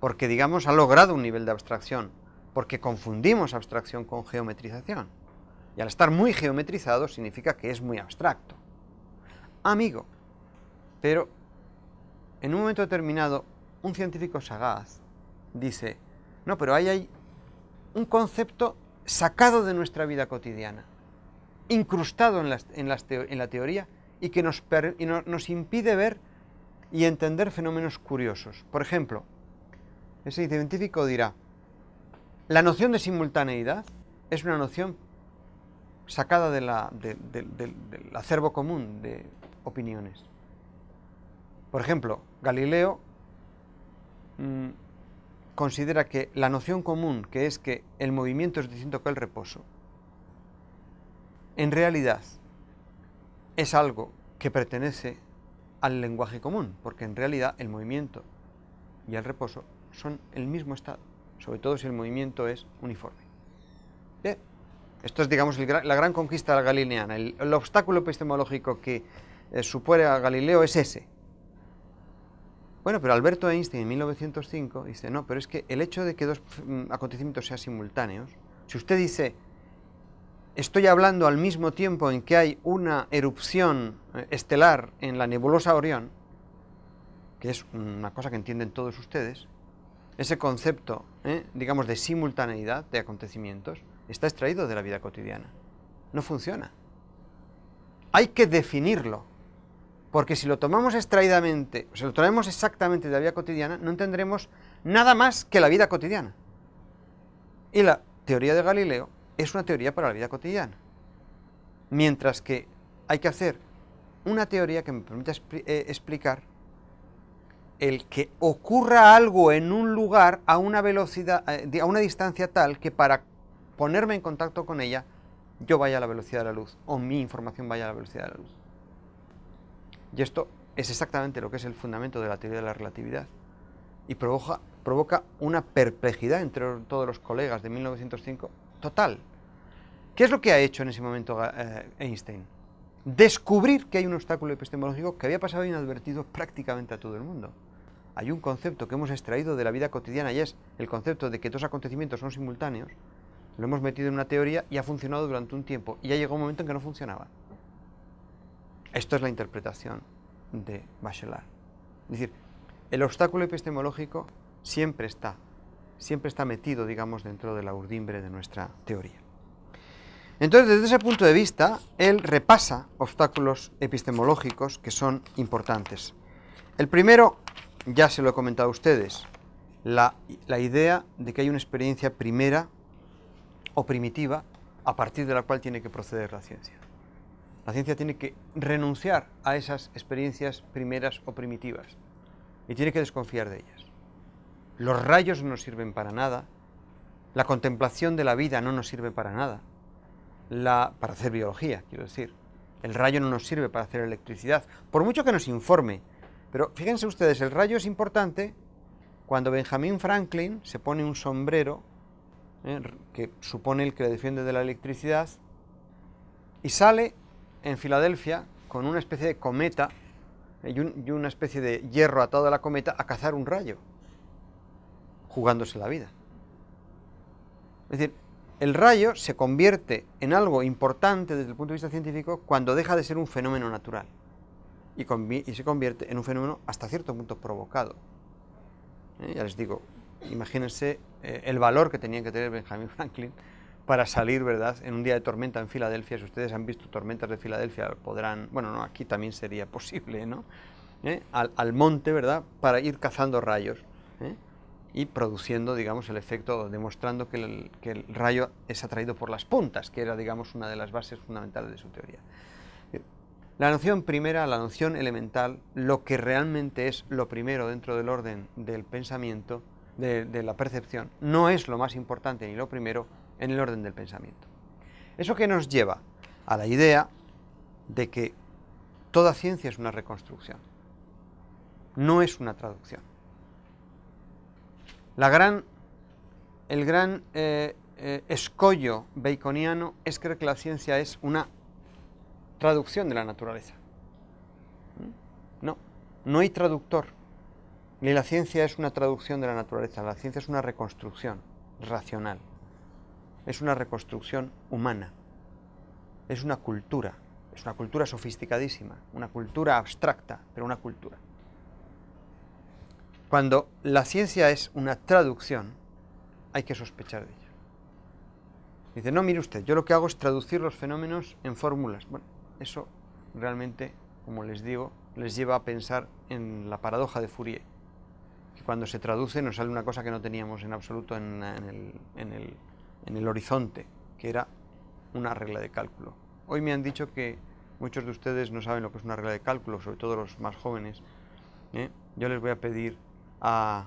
porque digamos ha logrado un nivel de abstracción, porque confundimos abstracción con geometrización. Y al estar muy geometrizado significa que es muy abstracto. Amigo, pero en un momento determinado, un científico sagaz dice, no, pero ahí hay un concepto sacado de nuestra vida cotidiana, incrustado en, la teoría y que nos, impide ver y entender fenómenos curiosos. Por ejemplo, ese científico dirá, la noción de simultaneidad es una noción sacada del acervo común de opiniones. Por ejemplo, Galileo mm. considera que la noción común, que es que el movimiento es distinto que el reposo, en realidad es algo que pertenece al lenguaje común, porque en realidad el movimiento y el reposo son el mismo estado, sobre todo si el movimiento es uniforme. Esto es, digamos, la gran conquista galileana. El, obstáculo epistemológico que eh, supone a Galileo es ese, bueno, pero Alberto Einstein en 1905 dice, no, pero es que el hecho de que dos mm, acontecimientos sean simultáneos, si usted dice, estoy hablando al mismo tiempo en que hay una erupción eh, estelar en la nebulosa Orión, que es una cosa que entienden todos ustedes, ese concepto, eh, digamos, de simultaneidad de acontecimientos, está extraído de la vida cotidiana. No funciona. Hay que definirlo. Porque si lo tomamos extraídamente, si lo traemos exactamente de la vida cotidiana, no entendremos nada más que la vida cotidiana. Y la teoría de Galileo es una teoría para la vida cotidiana. Mientras que hay que hacer una teoría que me permita eh, explicar el que ocurra algo en un lugar a una velocidad, eh, a una distancia tal que para ponerme en contacto con ella, yo vaya a la velocidad de la luz o mi información vaya a la velocidad de la luz. Y esto es exactamente lo que es el fundamento de la teoría de la relatividad y provoca, provoca una perplejidad entre todos los colegas de 1905 total. ¿Qué es lo que ha hecho en ese momento eh, Einstein? Descubrir que hay un obstáculo epistemológico que había pasado inadvertido prácticamente a todo el mundo. Hay un concepto que hemos extraído de la vida cotidiana y es el concepto de que dos acontecimientos son simultáneos. Lo hemos metido en una teoría y ha funcionado durante un tiempo y ya llegó un momento en que no funcionaba. Esto es la interpretación de Bachelard. Es decir, el obstáculo epistemológico siempre está, siempre está metido, digamos, dentro de la urdimbre de nuestra teoría. Entonces, desde ese punto de vista, él repasa obstáculos epistemológicos que son importantes. El primero, ya se lo he comentado a ustedes, la, la, idea de que hay una experiencia primera o primitiva a partir de la cual tiene que proceder la ciencia. La ciencia tiene que renunciar a esas experiencias primeras o primitivas y tiene que desconfiar de ellas. Los rayos no nos sirven para nada, la contemplación de la vida no nos sirve para nada, la, para hacer biología, quiero decir. El rayo no nos sirve para hacer electricidad, por mucho que nos informe. Pero fíjense ustedes, el rayo es importante cuando Benjamin Franklin se pone un sombrero, eh, que supone el que le defiende de la electricidad, y sale en Filadelfia con una especie de cometa eh, y, una especie de hierro atado a la cometa a cazar un rayo, jugándose la vida. Es decir, el rayo se convierte en algo importante desde el punto de vista científico cuando deja de ser un fenómeno natural y, se convierte en un fenómeno hasta cierto punto provocado. Eh, ya les digo, imagínense eh, el valor que tenía que tener Benjamin Franklin para salir, ¿verdad? En un día de tormenta en Filadelfia, si ustedes han visto tormentas de Filadelfia, podrán, bueno, no, aquí también sería posible, ¿no? ¿Eh? Al, monte, ¿verdad? Para ir cazando rayos ¿eh? y produciendo, digamos, el efecto, demostrando que el, rayo es atraído por las puntas, que era, digamos, una de las bases fundamentales de su teoría. Eh, la noción primera, la noción elemental, lo que realmente es lo primero dentro del orden del pensamiento, de, de la percepción, no es lo más importante ni lo primero, en el orden del pensamiento. Eso que nos lleva a la idea de que toda ciencia es una reconstrucción, no es una traducción. el gran eh, eh, escollo baconiano es creer que la ciencia es una traducción de la naturaleza. ¿Mm? No, no hay traductor. Ni la ciencia es una traducción de la naturaleza, la ciencia es una reconstrucción racional es una reconstrucción humana, es una cultura, es una cultura sofisticadísima, una cultura abstracta, pero una cultura. Cuando la ciencia es una traducción, hay que sospechar de ello. Dice, no, mire usted, yo lo que hago es traducir los fenómenos en fórmulas. Bueno, eso realmente, como les digo, les lleva a pensar en la paradoja de Fourier, que cuando se traduce nos sale una cosa que no teníamos en absoluto en el en el horizonte, que era una regla de cálculo. Hoy me han dicho que muchos de ustedes no saben lo que es una regla de cálculo, sobre todo los más jóvenes. ¿eh? Yo les voy a pedir a,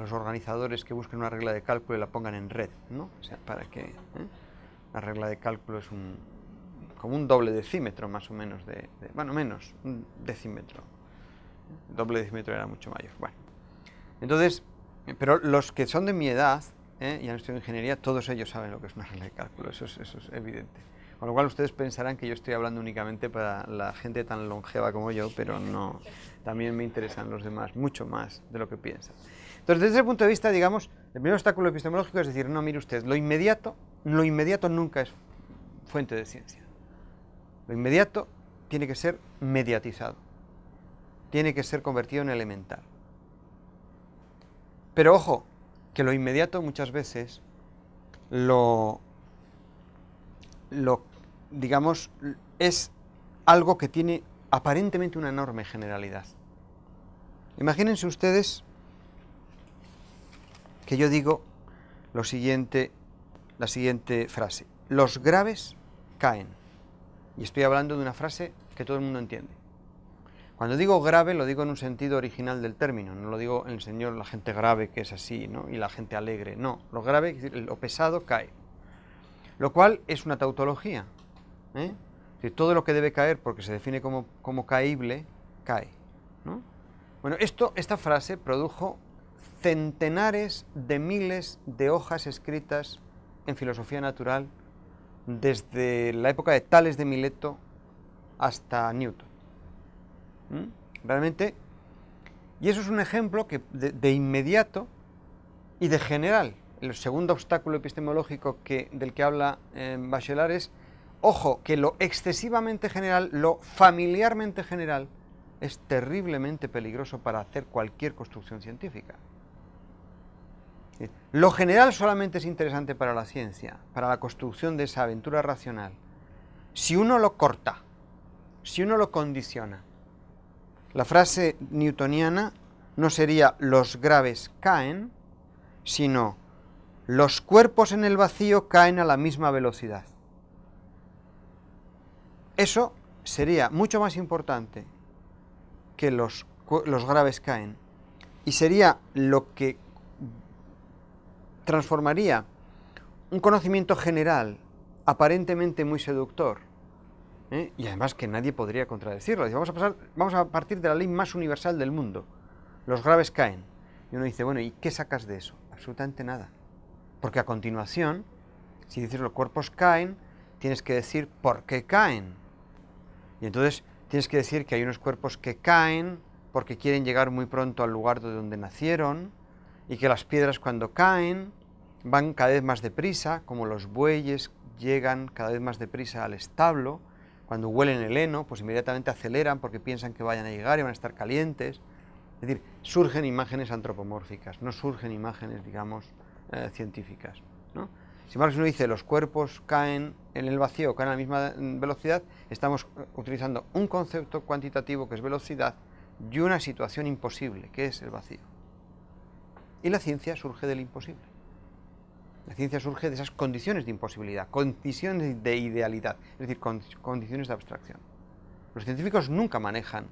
los organizadores que busquen una regla de cálculo y la pongan en red, ¿no? sea, para que... ¿eh? La regla de cálculo es como un doble decímetro más o menos de, bueno menos un decímetro doble decímetro era mucho mayor bueno entonces pero los que son de mi edad ¿eh? y han estudiado ingeniería, todos ellos saben lo que es una regla de cálculo, eso es, evidente. Con lo cual ustedes pensarán que yo estoy hablando únicamente para la gente tan longeva como yo, pero no, también me interesan los demás, mucho más de lo que piensan. Entonces, desde ese punto de vista, digamos, el primer obstáculo epistemológico es decir, no, mire usted, lo inmediato, lo inmediato nunca es fuente de ciencia. Lo inmediato tiene que ser mediatizado, tiene que ser convertido en elemental. Pero ojo, que lo inmediato muchas veces lo, lo digamos, es algo que tiene aparentemente una enorme generalidad. Imagínense ustedes que yo digo lo siguiente, la siguiente frase. Los graves caen. Y estoy hablando de una frase que todo el mundo entiende. Cuando digo grave, lo digo en un sentido original del término, no lo digo el Señor la gente grave que es así, Y la gente alegre, no. Lo grave, lo pesado cae. Lo cual es una tautología. ¿eh? todo lo que debe caer, porque se define como, como caíble, cae. Bueno, esto, esta frase produjo centenares de miles de hojas escritas en filosofía natural desde la época de Tales de Mileto hasta Newton. ¿Mm? Realmente. Y eso es un ejemplo que de, inmediato y de general. El segundo obstáculo epistemológico que, del que habla eh, Bachelard es, ojo, que lo excesivamente general, lo familiarmente general, es terriblemente peligroso para hacer cualquier construcción científica. Lo general solamente es interesante para la ciencia, para la construcción de esa aventura racional. Si uno lo corta, si uno lo condiciona, la frase newtoniana no sería los graves caen, sino los cuerpos en el vacío caen a la misma velocidad. Eso sería mucho más importante que los, los graves caen. Y sería lo que transformaría un conocimiento general aparentemente muy seductor ¿eh? y además que nadie podría contradecirlo. vamos a, vamos a partir de la ley más universal del mundo. Los graves caen. Y uno dice, bueno, ¿y qué sacas de eso? Absolutamente nada. Porque a continuación, si dices los cuerpos caen, tienes que decir por qué caen. Y entonces tienes que decir que hay unos cuerpos que caen porque quieren llegar muy pronto al lugar de donde nacieron y que las piedras cuando caen van cada vez más deprisa, como los bueyes llegan cada vez más deprisa al establo, cuando huelen el heno, pues inmediatamente aceleran porque piensan que vayan a llegar y van a estar calientes. Es decir, surgen imágenes antropomórficas, no surgen imágenes, digamos, eh, científicas. ¿no? Marx embargo, uno dice los cuerpos caen en el vacío, caen a la misma mm, velocidad, estamos eh, utilizando un concepto cuantitativo que es velocidad y una situación imposible, que es el vacío. Y la ciencia surge del imposible. La ciencia surge de esas condiciones de imposibilidad, condiciones de idealidad, es decir, condiciones de abstracción. Los científicos nunca manejan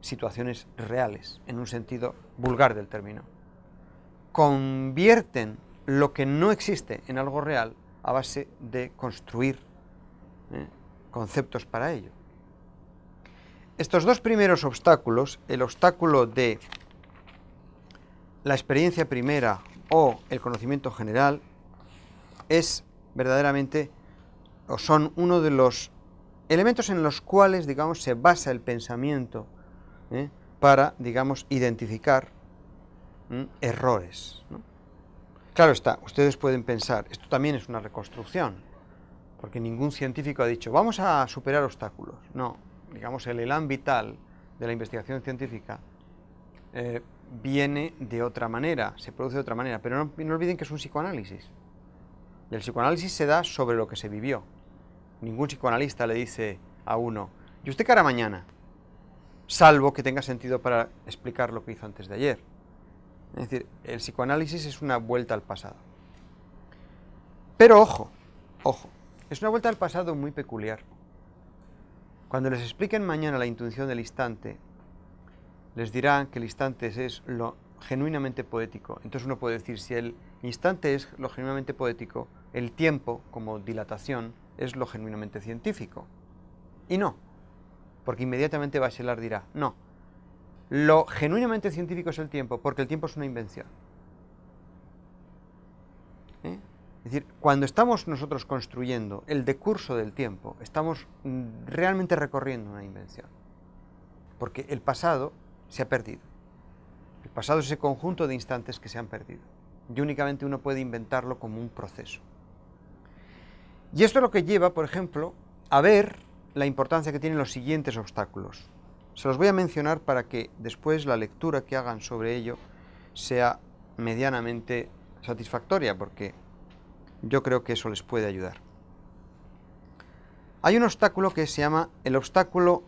situaciones reales, en un sentido vulgar del término. Convierten lo que no existe en algo real a base de construir eh, conceptos para ello. Estos dos primeros obstáculos, el obstáculo de la experiencia primera o el conocimiento general, es verdaderamente o son uno de los elementos en los cuales, digamos, se basa el pensamiento ¿eh? para, digamos, identificar errores. Claro está, ustedes pueden pensar, esto también es una reconstrucción, porque ningún científico ha dicho, vamos a superar obstáculos. No, digamos, el elán vital de la investigación científica eh, viene de otra manera, se produce de otra manera, pero no olviden que es un psicoanálisis el psicoanálisis se da sobre lo que se vivió. Ningún psicoanalista le dice a uno, ¿y usted qué hará mañana? Salvo que tenga sentido para explicar lo que hizo antes de ayer. Es decir, el psicoanálisis es una vuelta al pasado. Pero ojo, ojo, es una vuelta al pasado muy peculiar. Cuando les expliquen mañana la intuición del instante, les dirán que el instante es lo genuinamente poético. Entonces uno puede decir, si el instante es lo genuinamente poético, el tiempo, como dilatación, es lo genuinamente científico. Y no, porque inmediatamente Bachelard dirá, no, lo genuinamente científico es el tiempo, porque el tiempo es una invención. ¿Eh? Es decir, cuando estamos nosotros construyendo el decurso del tiempo, estamos mm, realmente recorriendo una invención, porque el pasado se ha perdido pasado ese conjunto de instantes que se han perdido y únicamente uno puede inventarlo como un proceso. Y esto es lo que lleva, por ejemplo, a ver la importancia que tienen los siguientes obstáculos. Se los voy a mencionar para que después la lectura que hagan sobre ello sea medianamente satisfactoria, porque yo creo que eso les puede ayudar. Hay un obstáculo que se llama el obstáculo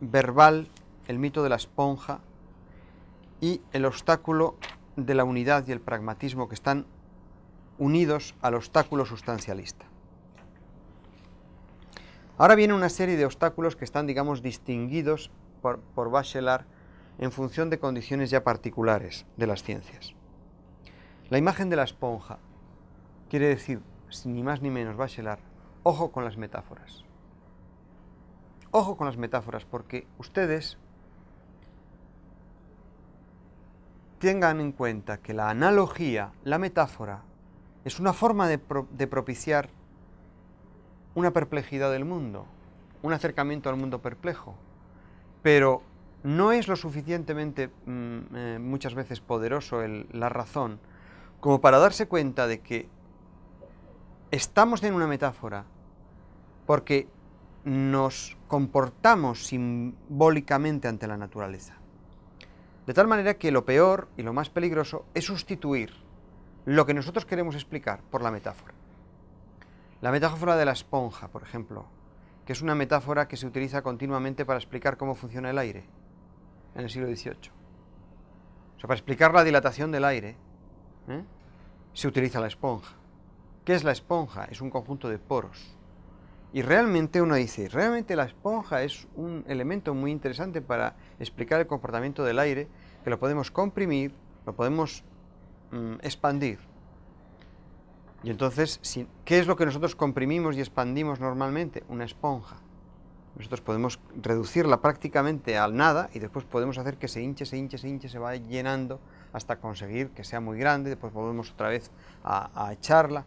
verbal, el mito de la esponja y el obstáculo de la unidad y el pragmatismo que están unidos al obstáculo sustancialista. Ahora viene una serie de obstáculos que están, digamos, distinguidos por, Bachelard en función de condiciones ya particulares de las ciencias. La imagen de la esponja quiere decir, ni más ni menos, Bachelard, ojo con las metáforas. Ojo con las metáforas, porque ustedes tengan en cuenta que la analogía, la metáfora, es una forma de, propiciar una perplejidad del mundo, un acercamiento al mundo perplejo, pero no es lo suficientemente mm, eh, muchas veces poderoso la razón como para darse cuenta de que estamos en una metáfora porque nos comportamos simbólicamente ante la naturaleza. De tal manera que lo peor y lo más peligroso es sustituir lo que nosotros queremos explicar por la metáfora. La metáfora de la esponja, por ejemplo, que es una metáfora que se utiliza continuamente para explicar cómo funciona el aire en el siglo XVIII. O sea, para explicar la dilatación del aire ¿eh? se utiliza la esponja. ¿Qué es la esponja? Es un conjunto de poros y realmente uno dice, realmente la esponja es un elemento muy interesante para explicar el comportamiento del aire, que lo podemos comprimir, lo podemos mm, expandir. Y entonces, ¿qué es lo que nosotros comprimimos y expandimos normalmente? Una esponja. Nosotros podemos reducirla prácticamente al nada y después podemos hacer que se hinche, se hinche, se hinche, se va llenando hasta conseguir que sea muy grande, después volvemos otra vez a echarla.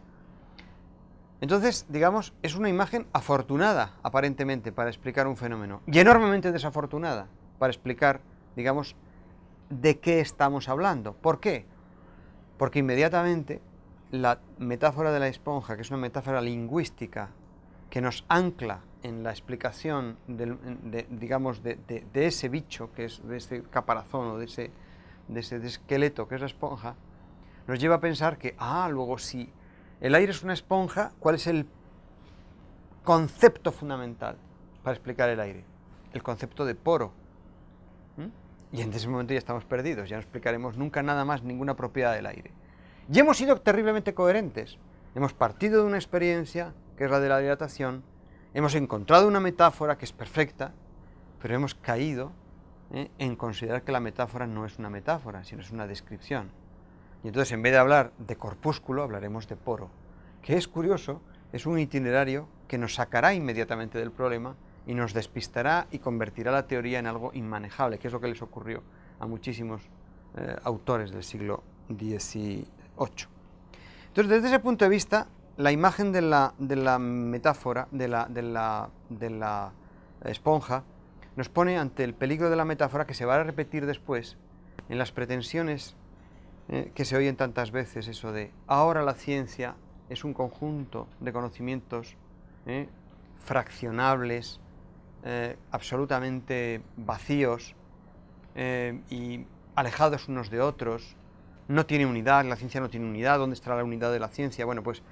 Entonces, digamos, es una imagen afortunada, aparentemente, para explicar un fenómeno, y enormemente desafortunada para explicar, digamos, de qué estamos hablando. ¿Por qué? Porque inmediatamente la metáfora de la esponja, que es una metáfora lingüística, que nos ancla en la explicación, de, digamos, de, ese bicho, que es de ese caparazón o de ese, de ese esqueleto que es la esponja, nos lleva a pensar que, ah, luego si el aire es una esponja. ¿Cuál es el concepto fundamental para explicar el aire? El concepto de poro. ¿Mm? Y en ese momento ya estamos perdidos. Ya no explicaremos nunca nada más ninguna propiedad del aire. Y hemos sido terriblemente coherentes. Hemos partido de una experiencia, que es la de la dilatación. Hemos encontrado una metáfora que es perfecta, pero hemos caído ¿eh? en considerar que la metáfora no es una metáfora, sino es una descripción. Y entonces en vez de hablar de corpúsculo, hablaremos de poro, que es curioso, es un itinerario que nos sacará inmediatamente del problema y nos despistará y convertirá la teoría en algo inmanejable, que es lo que les ocurrió a muchísimos eh, autores del siglo XVIII. Entonces, desde ese punto de vista, la imagen de la, metáfora, de de, la, de la esponja, nos pone ante el peligro de la metáfora que se va a repetir después en las pretensiones eh, que se oyen tantas veces eso de ahora la ciencia es un conjunto de conocimientos eh, fraccionables, eh, absolutamente vacíos y alejados unos de otros, no tiene unidad, la ciencia no tiene unidad, ¿dónde estará la unidad de la ciencia? Bueno, pues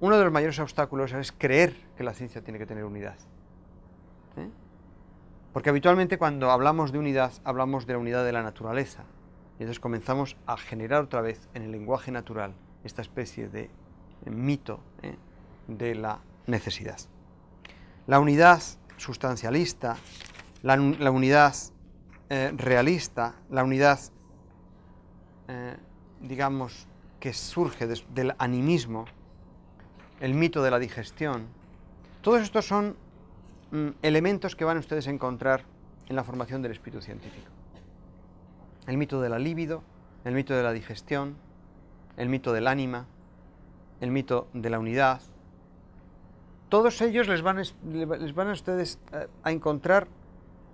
uno de los mayores obstáculos es creer que la ciencia tiene que tener unidad. Porque habitualmente cuando hablamos de unidad, hablamos de la unidad de la naturaleza, entonces comenzamos a generar otra vez en el lenguaje natural esta especie de eh, mito eh, de la necesidad. La unidad sustancialista, la, unidad eh, realista, la unidad, digamos, que surge del animismo, el mito de la digestión, todos estos son mm, elementos que van ustedes a encontrar en la formación del espíritu científico el mito de la libido, el mito de la digestión, el mito del ánima, el mito de la unidad. Todos ellos les van, a ustedes eh, a encontrar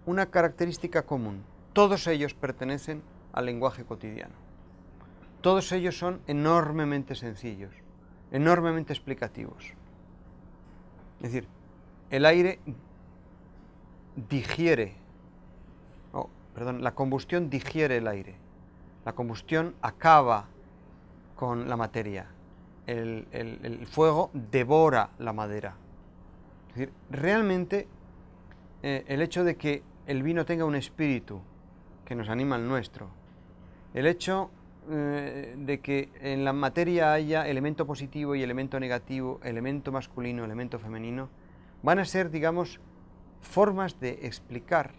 una característica común. Todos ellos pertenecen al lenguaje cotidiano. Todos ellos son enormemente sencillos, enormemente explicativos. Es decir, el aire digiere la combustión digiere el aire. La combustión acaba con la materia. El, fuego devora la madera. Es decir, realmente eh, el hecho de que el vino tenga un espíritu que nos anima al nuestro, el hecho eh, de que en la materia haya elemento positivo y elemento negativo, elemento masculino, elemento femenino, van a ser, digamos, formas de explicar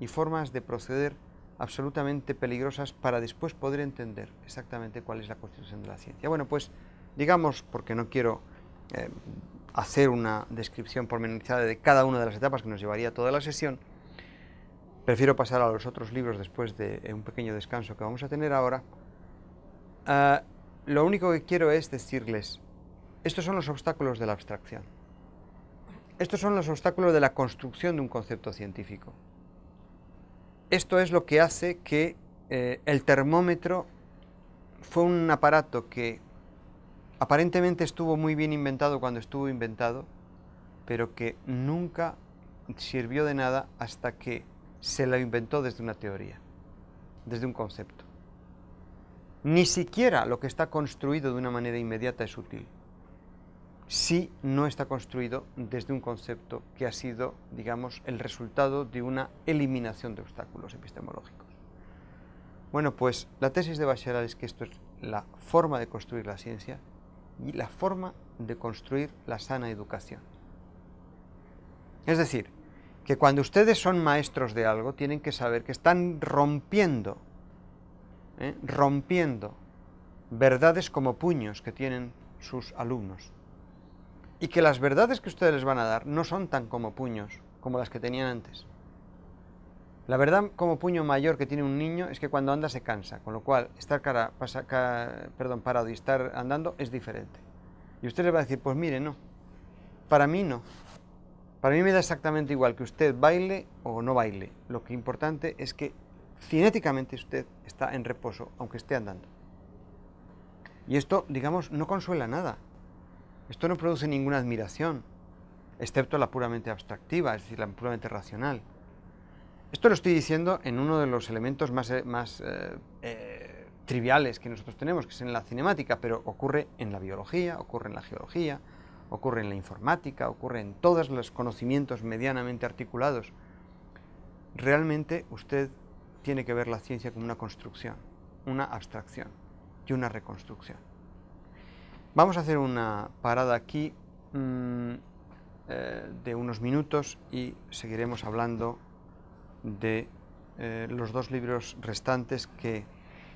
y formas de proceder absolutamente peligrosas para después poder entender exactamente cuál es la constitución de la ciencia. Bueno, pues digamos, porque no quiero eh, hacer una descripción pormenorizada de cada una de las etapas que nos llevaría toda la sesión, prefiero pasar a los otros libros después de eh, un pequeño descanso que vamos a tener ahora. Ah, lo único que quiero es decirles, estos son los obstáculos de la abstracción. Estos son los obstáculos de la construcción de un concepto científico. Esto es lo que hace que eh, el termómetro fue un aparato que aparentemente estuvo muy bien inventado cuando estuvo inventado, pero que nunca sirvió de nada hasta que se lo inventó desde una teoría, desde un concepto. Ni siquiera lo que está construido de una manera inmediata es útil si no está construido desde un concepto que ha sido, digamos, el resultado de una eliminación de obstáculos epistemológicos. Bueno, pues la tesis de Bachelard es que esto es la forma de construir la ciencia y la forma de construir la sana educación. Es decir, que cuando ustedes son maestros de algo, tienen que saber que están rompiendo, ¿eh? rompiendo verdades como puños que tienen sus alumnos y que las verdades que ustedes les van a dar no son tan como puños, como las que tenían antes. La verdad como puño mayor que tiene un niño es que cuando anda se cansa, con lo cual estar cara, pasa, perdón, parado y estar andando es diferente. Y usted le va a decir, pues mire, no, para mí no. Para mí me da exactamente igual que usted baile o no baile. Lo que importante es que cinéticamente usted está en reposo, aunque esté andando. Y esto, digamos, no consuela nada. Esto no produce ninguna admiración, excepto la puramente abstractiva, es decir, la puramente racional. Esto lo estoy diciendo en uno de los elementos más, eh, más eh, eh, triviales que nosotros tenemos, que es en la cinemática, pero ocurre en la biología, ocurre en la geología, ocurre en la informática, ocurre en todos los conocimientos medianamente articulados. Realmente usted tiene que ver la ciencia como una construcción, una abstracción y una reconstrucción. Vamos a hacer una parada aquí mm, eh, de unos minutos y seguiremos hablando de eh, los dos libros restantes que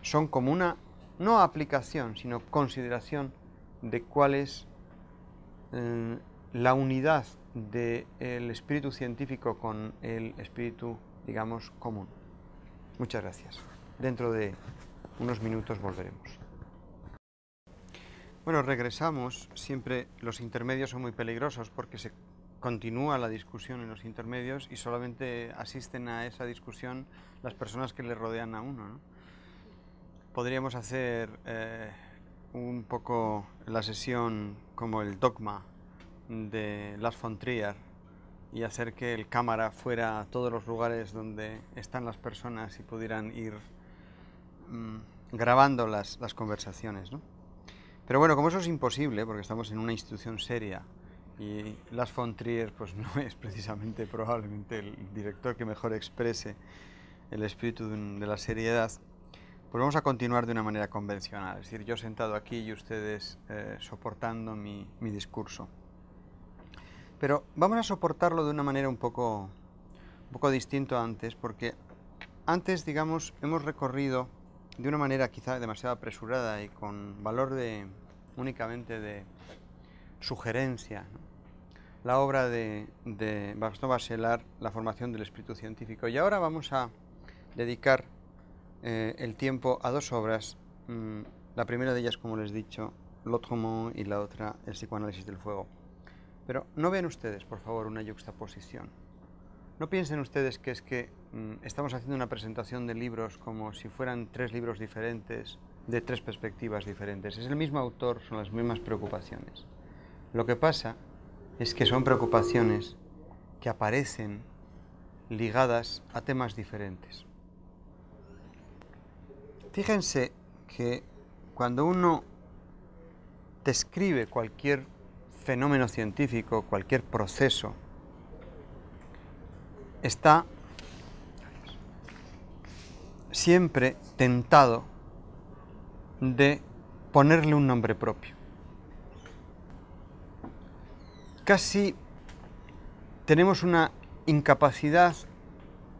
son como una, no aplicación, sino consideración de cuál es eh, la unidad del espíritu científico con el espíritu, digamos, común. Muchas gracias. Dentro de unos minutos volveremos. Bueno, regresamos. Siempre los intermedios son muy peligrosos porque se continúa la discusión en los intermedios y solamente asisten a esa discusión las personas que le rodean a uno. ¿no? Podríamos hacer eh, un poco la sesión como el dogma de Las fontrías y hacer que el cámara fuera a todos los lugares donde están las personas y pudieran ir mm, grabando las, las conversaciones. ¿no? Pero bueno, como eso es imposible, porque estamos en una institución seria y las Fontrier pues, no es precisamente probablemente el director que mejor exprese el espíritu de, la seriedad, pues vamos a continuar de una manera convencional, es decir, yo sentado aquí y ustedes eh, soportando mi, mi discurso. Pero vamos a soportarlo de una manera un poco, un poco distinto a antes, porque antes, digamos, hemos recorrido de una manera quizá demasiado apresurada y con valor de, únicamente de sugerencia. La obra de, de Bastón La formación del espíritu científico. Y ahora vamos a dedicar eh, el tiempo a dos obras. Mm, la primera de ellas, como les he dicho, monde y la otra, El psicoanálisis del fuego. Pero no vean ustedes, por favor, una yuxtaposición. No piensen ustedes que es que mm, estamos haciendo una presentación de libros como si fueran tres libros diferentes de tres perspectivas diferentes. Es el mismo autor, son las mismas preocupaciones. Lo que pasa es que son preocupaciones que aparecen ligadas a temas diferentes. Fíjense que cuando uno describe cualquier fenómeno científico, cualquier proceso, está siempre tentado de ponerle un nombre propio. Casi tenemos una incapacidad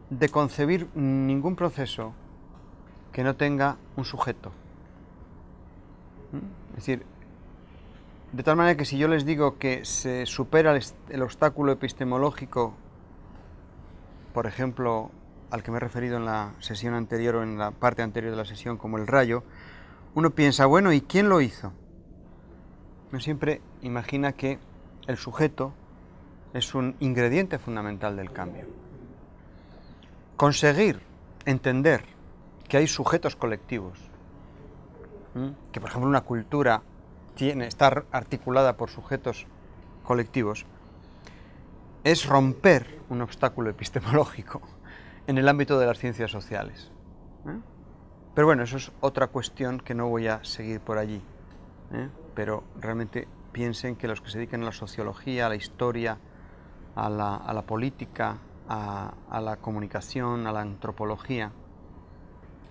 de concebir ningún proceso que no tenga un sujeto. Es decir, de tal manera que si yo les digo que se supera el obstáculo epistemológico, por ejemplo, al que me he referido en la sesión anterior o en la parte anterior de la sesión como el rayo, uno piensa, bueno, ¿y quién lo hizo? Uno siempre imagina que el sujeto es un ingrediente fundamental del cambio. Conseguir entender que hay sujetos colectivos, que por ejemplo una cultura tiene, está articulada por sujetos colectivos, es romper un obstáculo epistemológico en el ámbito de las ciencias sociales. Pero bueno, eso es otra cuestión que no voy a seguir por allí. ¿eh? Pero realmente piensen que los que se dedican a la sociología, a la historia, a la, política, a, la comunicación, a la antropología,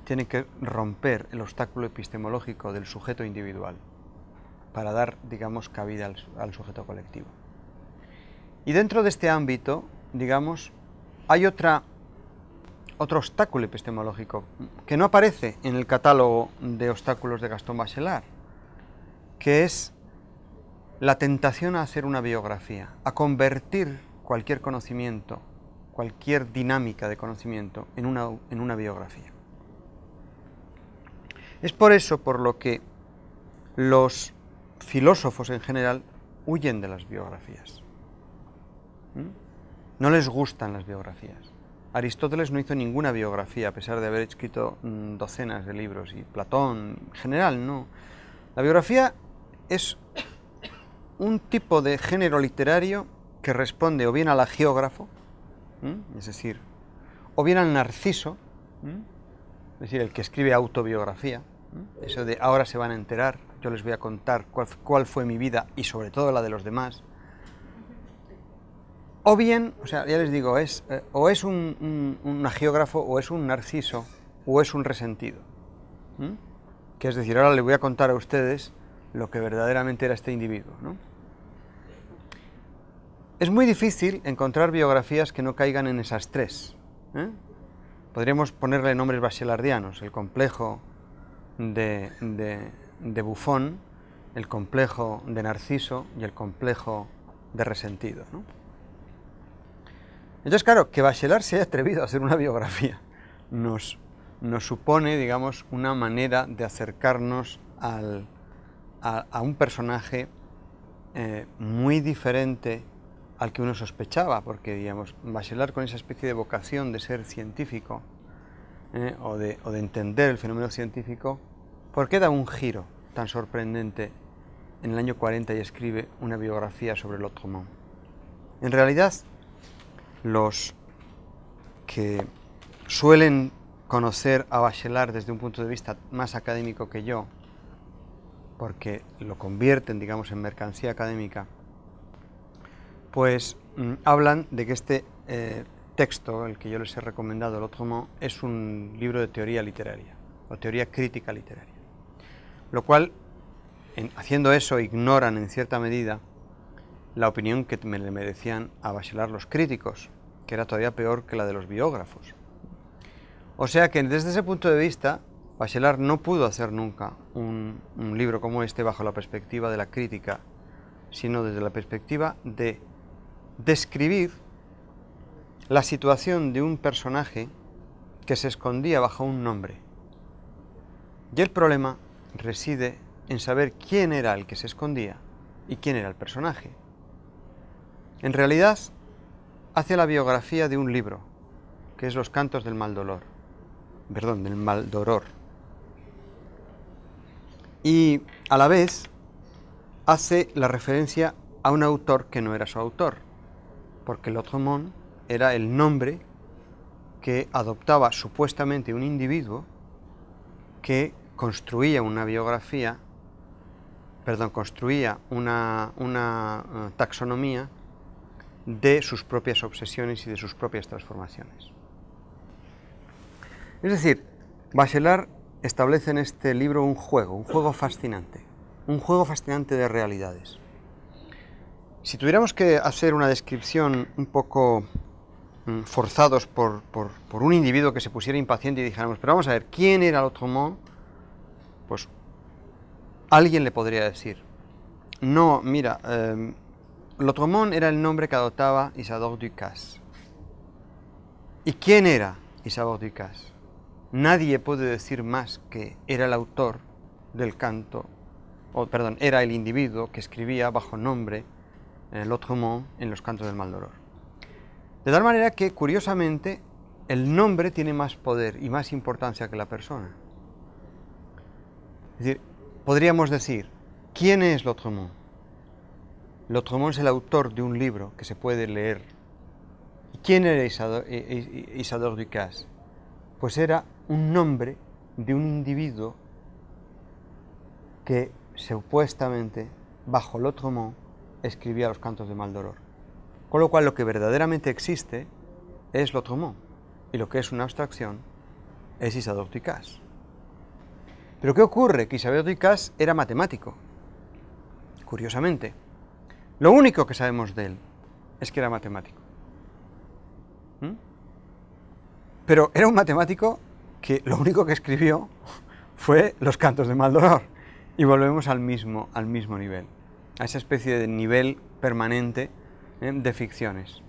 tienen que romper el obstáculo epistemológico del sujeto individual para dar, digamos, cabida al, sujeto colectivo. Y dentro de este ámbito, digamos, hay otra otro obstáculo epistemológico que no aparece en el catálogo de obstáculos de Gastón Bachelard, que es la tentación a hacer una biografía, a convertir cualquier conocimiento, cualquier dinámica de conocimiento en una, en una biografía. Es por eso por lo que los filósofos en general huyen de las biografías. ¿Mm? No les gustan las biografías. Aristóteles no hizo ninguna biografía, a pesar de haber escrito mm, docenas de libros, y Platón, en general, no. La biografía es un tipo de género literario que responde o bien al agiógrafo, es decir, o bien al narciso, es decir, el que escribe autobiografía, eso de ahora se van a enterar, yo les voy a contar cuál fue mi vida y sobre todo la de los demás, o bien, o sea, ya les digo, es, eh, o es un, un, agiógrafo, o es un narciso, o es un resentido. Que es decir, ahora le voy a contar a ustedes lo que verdaderamente era este individuo. ¿no? Es muy difícil encontrar biografías que no caigan en esas tres. ¿eh? Podríamos ponerle nombres bachelardianos, el complejo de, de, bufón, el complejo de narciso y el complejo de resentido. ¿no? Entonces, claro, que Bachelard se haya atrevido a hacer una biografía nos, nos supone, digamos, una manera de acercarnos a, un personaje eh, muy diferente al que uno sospechaba, porque, digamos, Bachelard con esa especie de vocación de ser científico eh, o, de, o de entender el fenómeno científico, ¿por qué da un giro tan sorprendente en el año 40 y escribe una biografía sobre el En realidad, los que suelen conocer a Bachelard desde un punto de vista más académico que yo, porque lo convierten, digamos, en mercancía académica, pues mm, hablan de que este eh, texto, el que yo les he recomendado, el otro es un libro de teoría literaria, o teoría crítica literaria, lo cual, haciendo eso, ignoran en cierta medida la opinión que me, merecían a Bachelar los críticos, que era todavía peor que la de los biógrafos. O sea que desde ese punto de vista, Bachelard no pudo hacer nunca un, un libro como este bajo la perspectiva de la crítica, sino desde la perspectiva de describir la situación de un personaje que se escondía bajo un nombre. Y el problema reside en saber quién era el que se escondía y quién era el personaje. En realidad, hace la biografía de un libro, que es Los Cantos del Mal Dolor, perdón, del Mal Dolor. Y a la vez hace la referencia a un autor que no era su autor, porque Monde era el nombre que adoptaba supuestamente un individuo que construía una biografía, perdón, construía una, una eh, taxonomía de sus propias obsesiones y de sus propias transformaciones. Es decir, Bachelard establece en este libro un juego, un juego fascinante, un juego fascinante de realidades. Si tuviéramos que hacer una descripción un poco mm, forzados por, un individuo que se pusiera impaciente y dijéramos, pero vamos a ver, ¿quién era Lotromont? Pues alguien le podría decir, no, mira, em, Lotremont era el nombre que adoptaba Isador Ducasse. ¿Y quién era Isador Ducasse? Nadie puede decir más que era el autor del canto, o perdón, era el individuo que escribía bajo nombre eh, en los cantos del Maldoror. De tal manera que, curiosamente, el nombre tiene más poder y más importancia que la persona. Es decir, podríamos decir, ¿quién es Lotremont? Lautromont es el autor de un libro que se puede leer. quién era Isadore Ducasse? Pues era un nombre de un individuo que supuestamente, bajo Lotromont, escribía los cantos de Maldoror. Con lo cual, lo que verdaderamente existe es Lotromont, y lo que es una abstracción es Isadore Ducasse. Pero ¿qué ocurre? Que Isabel Ducasse era matemático, curiosamente. Lo único que sabemos de él es que era matemático. ¿Mm? Pero era un matemático que lo único que escribió fue los cantos de dolor. Y volvemos al mismo, al mismo nivel, a esa especie de nivel permanente ¿eh? de ficciones.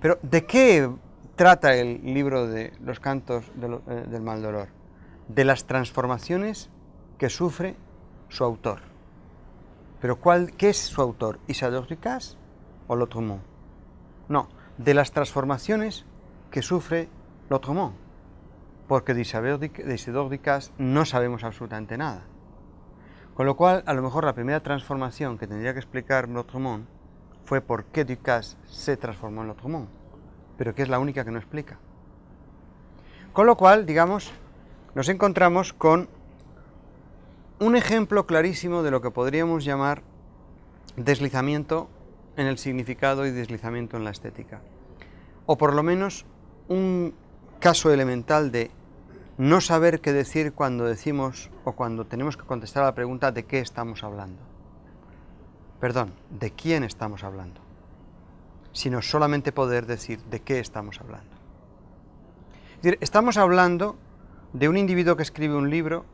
Pero, ¿de qué trata el libro de los cantos eh, del mal dolor? De las transformaciones que sufre su autor. Pero ¿cuál, ¿qué es su autor? ¿Isador Ducasse o L'Otremont? No, de las transformaciones que sufre L'Otremont. Porque de Isidore no sabemos absolutamente nada. Con lo cual, a lo mejor la primera transformación que tendría que explicar L'Otremont fue por qué Ducasse se transformó en L'Otremont, pero que es la única que no explica. Con lo cual, digamos, nos encontramos con un ejemplo clarísimo de lo que podríamos llamar deslizamiento en el significado y deslizamiento en la estética. O por lo menos un caso elemental de no saber qué decir cuando decimos o cuando tenemos que contestar a la pregunta de qué estamos hablando. Perdón, de quién estamos hablando. Sino solamente poder decir de qué estamos hablando. estamos hablando de un individuo que escribe un libro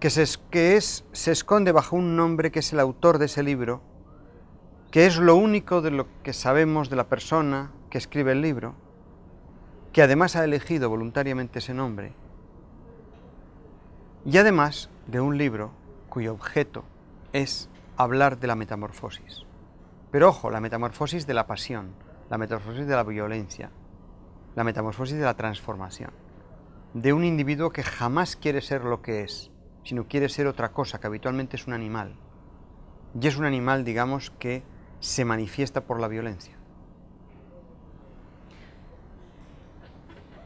que, se, que se esconde bajo un nombre que es el autor de ese libro, que es lo único de lo que sabemos de la persona que escribe el libro, que además ha elegido voluntariamente ese nombre, y además de un libro cuyo objeto es hablar de la metamorfosis. Pero ojo, la metamorfosis de la pasión, la metamorfosis de la violencia, la metamorfosis de la transformación, de un individuo que jamás quiere ser lo que es, sino quiere ser otra cosa, que habitualmente es un animal. Y es un animal, digamos, que se manifiesta por la violencia.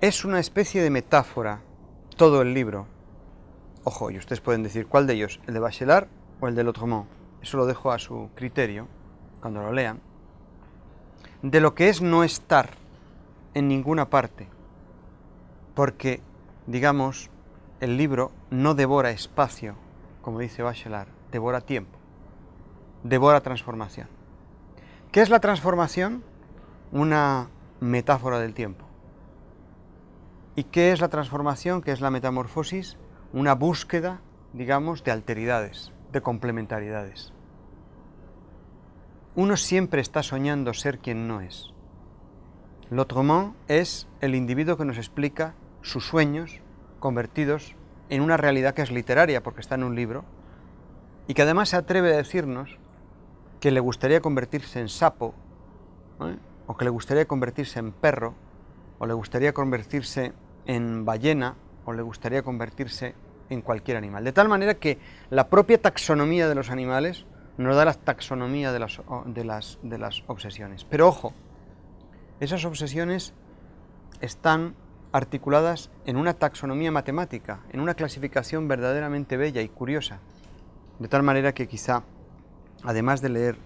Es una especie de metáfora todo el libro. Ojo, y ustedes pueden decir cuál de ellos, el de Bachelard o el de Lotremont. Eso lo dejo a su criterio cuando lo lean. De lo que es no estar en ninguna parte. Porque, digamos, el libro no devora espacio, como dice Bachelard, devora tiempo, devora transformación. ¿Qué es la transformación? Una metáfora del tiempo. ¿Y qué es la transformación? ¿Qué es la metamorfosis? Una búsqueda, digamos, de alteridades, de complementariedades. Uno siempre está soñando ser quien no es. L'autrement es el individuo que nos explica sus sueños, convertidos en una realidad que es literaria, porque está en un libro, y que además se atreve a decirnos que le gustaría convertirse en sapo, o que le gustaría convertirse en perro, o le gustaría convertirse en ballena, o le gustaría convertirse en cualquier animal. De tal manera que la propia taxonomía de los animales nos da la taxonomía de las, de las, de las obsesiones. Pero ojo, esas obsesiones están articuladas en una taxonomía matemática, en una clasificación verdaderamente bella y curiosa, de tal manera que quizá, además de leer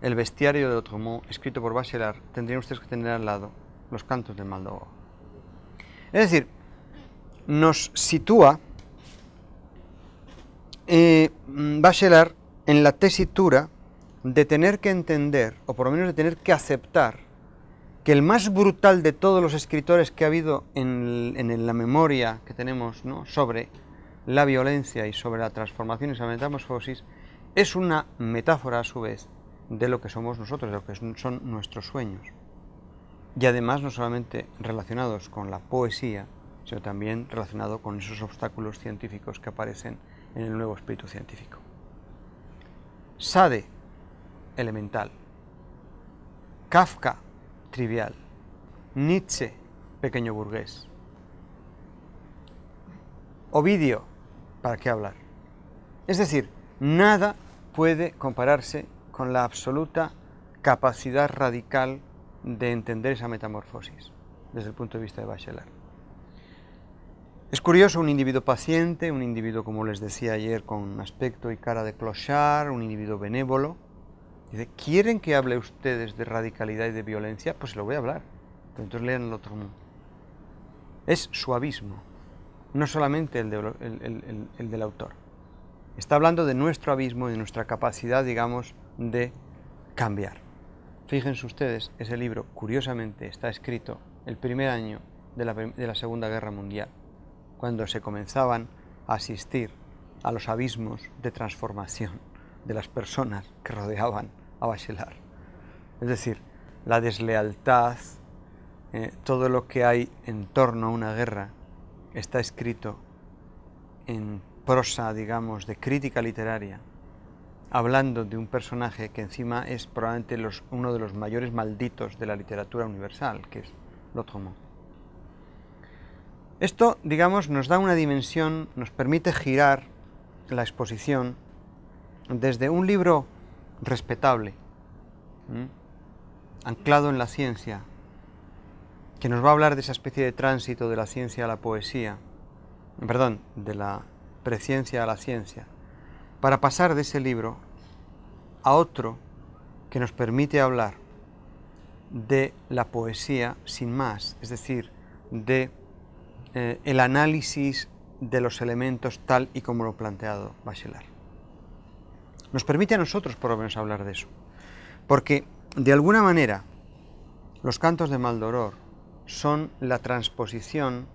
el bestiario de Otomó, escrito por Bachelard, tendrían ustedes que tener al lado los cantos de Maldogo. Es decir, nos sitúa eh, Bachelard en la tesitura de tener que entender, o por lo menos de tener que aceptar, que el más brutal de todos los escritores que ha habido en, la memoria que tenemos sobre la violencia y sobre la transformación y la metamorfosis es una metáfora a su vez de lo que somos nosotros, de lo que son nuestros sueños. Y además no solamente relacionados con la poesía, sino también relacionado con esos obstáculos científicos que aparecen en el nuevo espíritu científico. Sade, elemental. Kafka, trivial. Nietzsche, pequeño burgués. Ovidio, ¿para qué hablar? Es decir, nada puede compararse con la absoluta capacidad radical de entender esa metamorfosis desde el punto de vista de Bachelard. Es curioso, un individuo paciente, un individuo, como les decía ayer, con aspecto y cara de clochard, un individuo benévolo, Dice, ¿quieren que hable ustedes de radicalidad y de violencia? Pues lo voy a hablar. entonces lean el otro mundo. Es su abismo, no solamente el, del autor. Está hablando de nuestro abismo y de nuestra capacidad, digamos, de cambiar. Fíjense ustedes, ese libro, curiosamente, está escrito el primer año de la Segunda Guerra Mundial, cuando se comenzaban a asistir a los abismos de transformación de las personas que rodeaban a Es decir, la deslealtad, eh, todo lo que hay en torno a una guerra está escrito en prosa, digamos, de crítica literaria, hablando de un personaje que encima es probablemente uno de los mayores malditos de la literatura universal, que es Lotromont. Esto, digamos, nos da una dimensión, nos permite girar la exposición desde un libro respetable, anclado en la ciencia, que nos va a hablar de esa especie de tránsito de la ciencia a la poesía, perdón, de la preciencia a la ciencia, para pasar de ese libro a otro que nos permite hablar de la poesía sin más, es decir, de eh, el análisis de los elementos tal y como lo planteado Bachelard nos permite a nosotros por lo menos hablar de eso. Porque de alguna manera los cantos de Maldoror son la transposición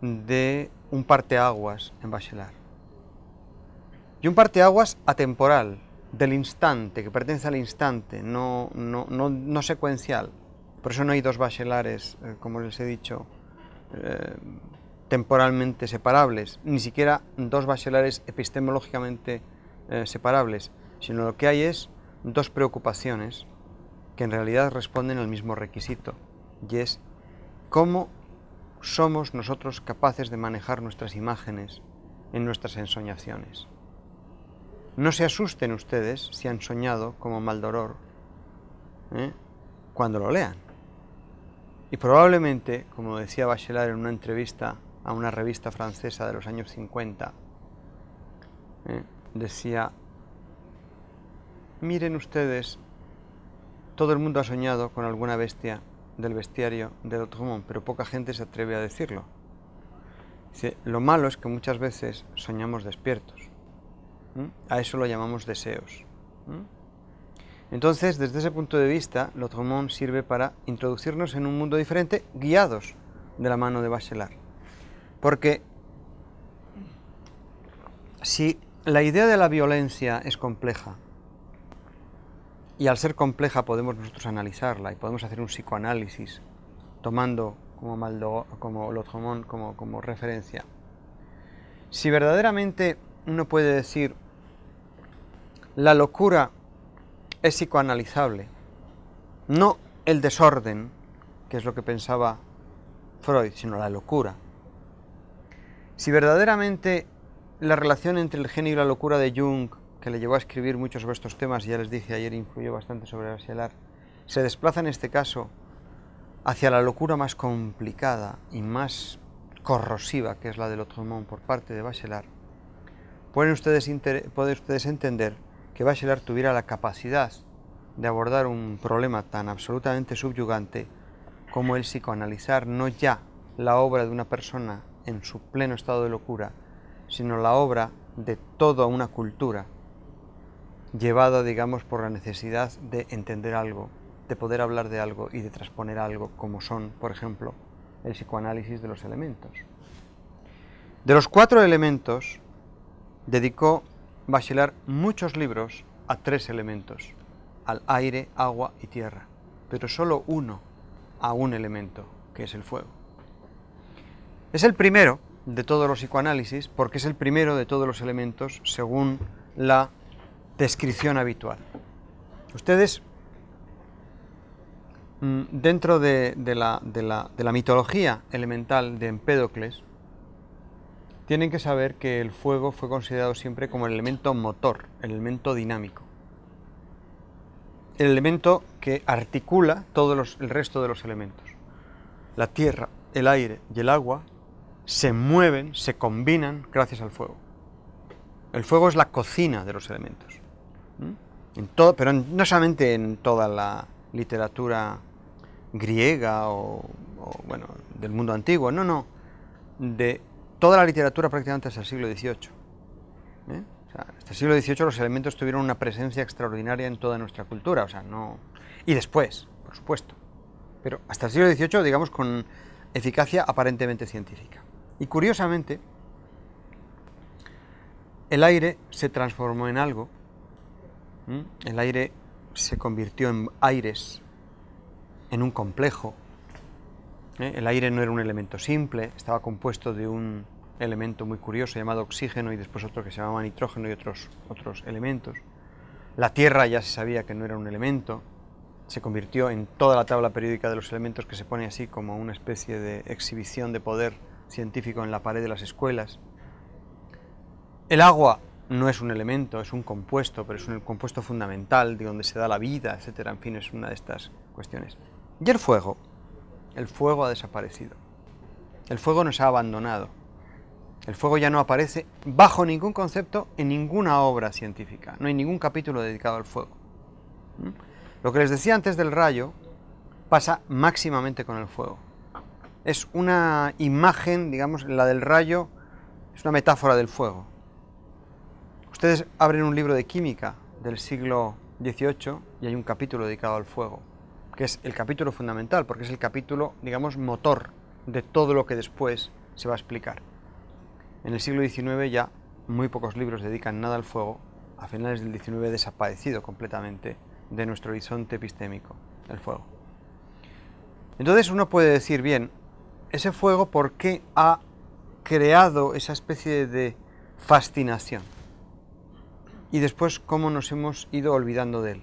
de un parteaguas en Bachelar. Y un parteaguas atemporal, del instante, que pertenece al instante, no, no, secuencial. Por eso no hay dos bachelares, eh, como les he dicho, eh, temporalmente separables, ni siquiera dos bachelares epistemológicamente separables eh, separables, sino lo que hay es dos preocupaciones que en realidad responden al mismo requisito, y es cómo somos nosotros capaces de manejar nuestras imágenes en nuestras ensoñaciones. No se asusten ustedes si han soñado como Maldoror ¿eh? cuando lo lean. Y probablemente, como decía Bachelard en una entrevista a una revista francesa de los años 50, decía, miren ustedes, todo el mundo ha soñado con alguna bestia del bestiario del mundo, pero poca gente se atreve a decirlo. lo malo es que muchas veces soñamos despiertos. A eso lo llamamos deseos. Entonces, desde ese punto de vista, Lotremont sirve para introducirnos en un mundo diferente, guiados de la mano de Bachelard. Porque si la idea de la violencia es compleja y al ser compleja podemos nosotros analizarla y podemos hacer un psicoanálisis tomando como Maldo, como otro como, como referencia. Si verdaderamente uno puede decir la locura es psicoanalizable, no el desorden, que es lo que pensaba Freud, sino la locura. Si verdaderamente la relación entre el genio y la locura de Jung, que le llevó a escribir muchos de estos temas, ya les dije ayer, influyó bastante sobre Bachelard, se desplaza en este caso hacia la locura más complicada y más corrosiva, que es la del otro mundo por parte de Bachelard, pueden ustedes, pueden ustedes entender que Bachelard tuviera la capacidad de abordar un problema tan absolutamente subyugante como el psicoanalizar no ya la obra de una persona en su pleno estado de locura, sino la obra de toda una cultura, llevada, digamos, por la necesidad de entender algo, de poder hablar de algo y de transponer algo, como son, por ejemplo, el psicoanálisis de los elementos. De los cuatro elementos, dedicó Bachelard muchos libros a tres elementos, al aire, agua y tierra, pero solo uno a un elemento, que es el fuego. Es el primero de todos los psicoanálisis porque es el primero de todos los elementos según la descripción habitual. Ustedes, mm, dentro de, la, mitología elemental de Empédocles, tienen que saber que el fuego fue considerado siempre como el elemento motor, el elemento dinámico, el elemento que articula todo el resto de los elementos. La tierra, el aire y el agua se mueven, se combinan gracias al fuego. El fuego es la cocina de los elementos. ¿Mm? En todo, pero no solamente en toda la literatura griega o, bueno, del mundo antiguo, no, no, de toda la literatura prácticamente hasta el siglo XVIII. ¿eh? hasta el siglo XVIII los elementos tuvieron una presencia extraordinaria en toda nuestra cultura, o sea, no... Y después, por supuesto, pero hasta el siglo XVIII, digamos, con eficacia aparentemente científica. Y curiosamente, el aire se transformó en algo, el aire se convirtió en aires, en un complejo. ¿eh? El aire no era un elemento simple, estaba compuesto de un elemento muy curioso llamado oxígeno y después otro que se llamaba nitrógeno y otros, otros elementos. La Tierra ya se sabía que no era un elemento, se convirtió en toda la tabla periódica de los elementos que se pone así como una especie de exhibición de poder científico en la pared de las escuelas. El agua no es un elemento, es un compuesto, pero es un compuesto fundamental de donde se da la vida, etc. En fin, es una de estas cuestiones. Y el fuego. El fuego ha desaparecido. El fuego nos ha abandonado. El fuego ya no aparece bajo ningún concepto en ninguna obra científica. No hay ningún capítulo dedicado al fuego. ¿Mm? Lo que les decía antes del rayo pasa máximamente con el fuego es una imagen, digamos, la del rayo, es una metáfora del fuego. Ustedes abren un libro de química del siglo XVIII y hay un capítulo dedicado al fuego, que es el capítulo fundamental, porque es el capítulo, digamos, motor de todo lo que después se va a explicar. En el siglo XIX ya muy pocos libros dedican nada al fuego, a finales del XIX desaparecido completamente de nuestro horizonte epistémico, el fuego. Entonces uno puede decir, bien, ese fuego, ¿por qué ha creado esa especie de fascinación? Y después, ¿cómo nos hemos ido olvidando de él?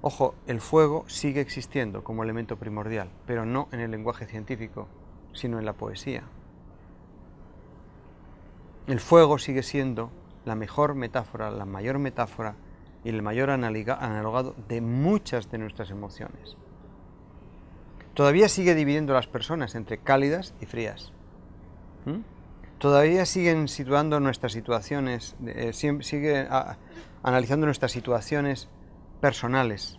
Ojo, el fuego sigue existiendo como elemento primordial, pero no en el lenguaje científico, sino en la poesía. El fuego sigue siendo la mejor metáfora, la mayor metáfora y el mayor analogado de muchas de nuestras emociones. Todavía sigue dividiendo a las personas entre cálidas y frías. ¿Mm? Todavía siguen situando nuestras situaciones, eh, sigue analizando nuestras situaciones personales.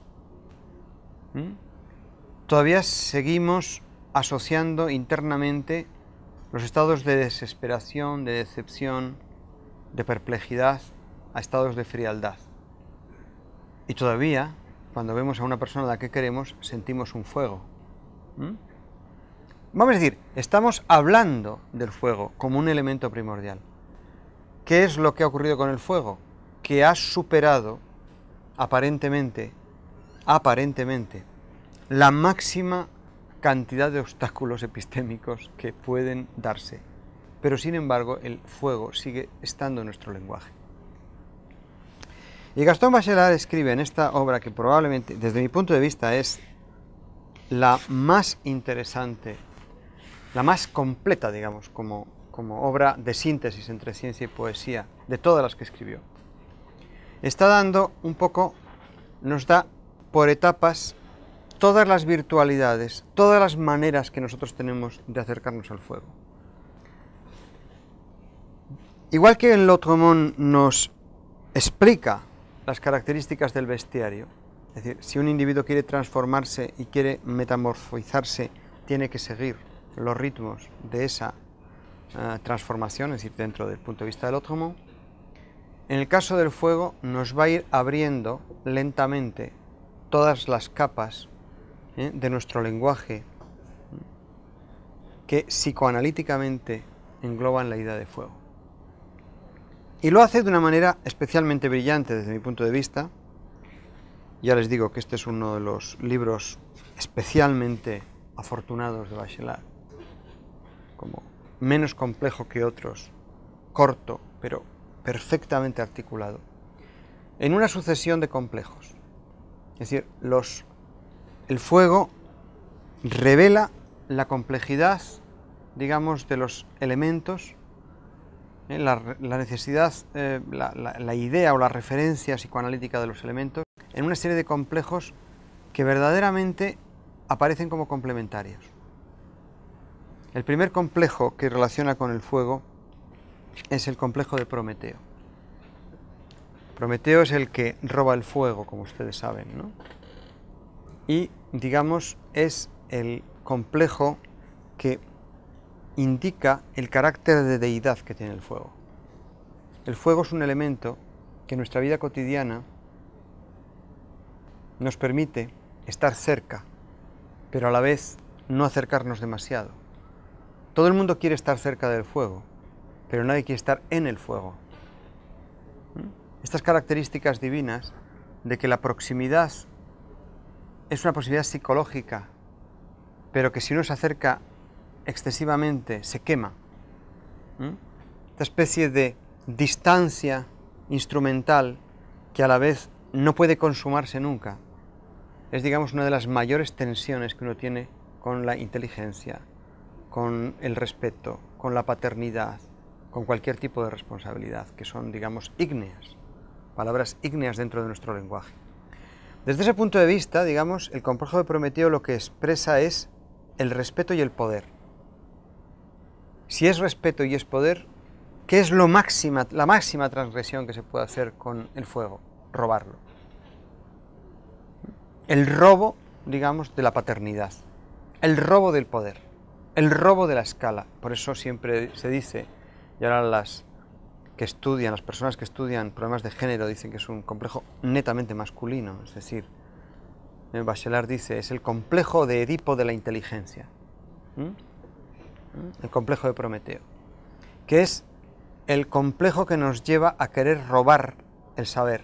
¿Mm? Todavía seguimos asociando internamente los estados de desesperación, de decepción, de perplejidad a estados de frialdad. Y todavía, cuando vemos a una persona a la que queremos, sentimos un fuego. ¿Mm? Vamos a decir, estamos hablando del fuego como un elemento primordial. ¿Qué es lo que ha ocurrido con el fuego? Que ha superado, aparentemente, aparentemente, la máxima cantidad de obstáculos epistémicos que pueden darse. Pero sin embargo, el fuego sigue estando en nuestro lenguaje. Y Gastón Bachelard escribe en esta obra que probablemente, desde mi punto de vista, es la más interesante, la más completa, digamos, como, obra de síntesis entre ciencia y poesía, de todas las que escribió. Está dando un poco, nos da por etapas todas las virtualidades, todas las maneras que nosotros tenemos de acercarnos al fuego. Igual que en L'Otremont nos explica las características del bestiario, es decir, si un individuo quiere transformarse y quiere metamorfizarse, tiene que seguir los ritmos de esa eh, transformación, es decir, dentro del punto de vista del otro mundo... En el caso del fuego, nos va a ir abriendo lentamente todas las capas ¿eh? de nuestro lenguaje que psicoanalíticamente engloban la idea de fuego. Y lo hace de una manera especialmente brillante desde mi punto de vista, ya les digo que este es uno de los libros especialmente afortunados de Bachelard, como menos complejo que otros, corto, pero perfectamente articulado, en una sucesión de complejos. Es decir, los, el fuego revela la complejidad, digamos, de los elementos, eh, la, necesidad, eh, la idea o la referencia psicoanalítica de los elementos, en una serie de complejos que verdaderamente aparecen como complementarios. El primer complejo que relaciona con el fuego es el complejo de Prometeo. Prometeo es el que roba el fuego, como ustedes saben, ¿no? Y, digamos, es el complejo que indica el carácter de deidad que tiene el fuego. El fuego es un elemento que en nuestra vida cotidiana nos permite estar cerca, pero a la vez no acercarnos demasiado. Todo el mundo quiere estar cerca del fuego, pero nadie quiere estar en el fuego. ¿Mm? Estas características divinas de que la proximidad es una posibilidad psicológica, pero que si uno se acerca excesivamente se quema. ¿Mm? Esta especie de distancia instrumental que a la vez no puede consumarse nunca, es, digamos, una de las mayores tensiones que uno tiene con la inteligencia, con el respeto, con la paternidad, con cualquier tipo de responsabilidad, que son, digamos, ígneas, palabras ígneas dentro de nuestro lenguaje. Desde ese punto de vista, digamos, el complejo de Prometeo lo que expresa es el respeto y el poder. Si es respeto y es poder, ¿qué es lo máxima, la máxima transgresión que se puede hacer con el fuego? Robarlo el robo, digamos, de la paternidad, el robo del poder, el robo de la escala. Por eso siempre se dice, y ahora las que estudian, las personas que estudian problemas de género dicen que es un complejo netamente masculino, es decir, el Bachelard dice, es el complejo de Edipo de la inteligencia, ¿Mm? ¿Mm? el complejo de Prometeo, que es el complejo que nos lleva a querer robar el saber,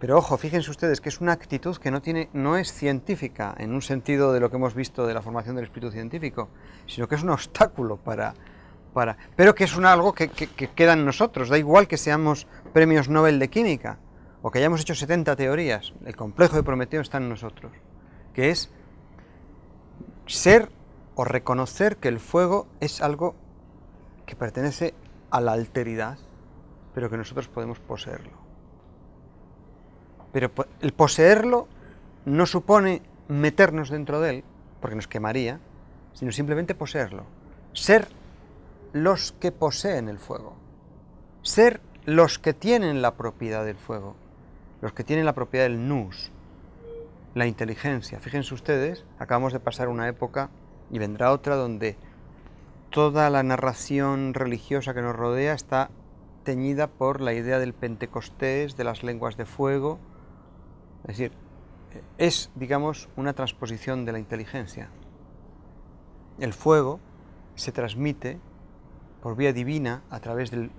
pero ojo, fíjense ustedes que es una actitud que no, tiene, no es científica en un sentido de lo que hemos visto de la formación del espíritu científico, sino que es un obstáculo para... para pero que es un algo que, que queda en nosotros, da igual que seamos premios Nobel de Química o que hayamos hecho 70 teorías, el complejo de Prometeo está en nosotros, que es ser o reconocer que el fuego es algo que pertenece a la alteridad, pero que nosotros podemos poseerlo. Pero el poseerlo no supone meternos dentro de él, porque nos quemaría, sino simplemente poseerlo. Ser los que poseen el fuego. Ser los que tienen la propiedad del fuego. Los que tienen la propiedad del nus, la inteligencia. Fíjense ustedes, acabamos de pasar una época y vendrá otra donde toda la narración religiosa que nos rodea está teñida por la idea del Pentecostés, de las lenguas de fuego, es decir, es, digamos, una transposición de la inteligencia. El fuego se transmite por vía divina a través del,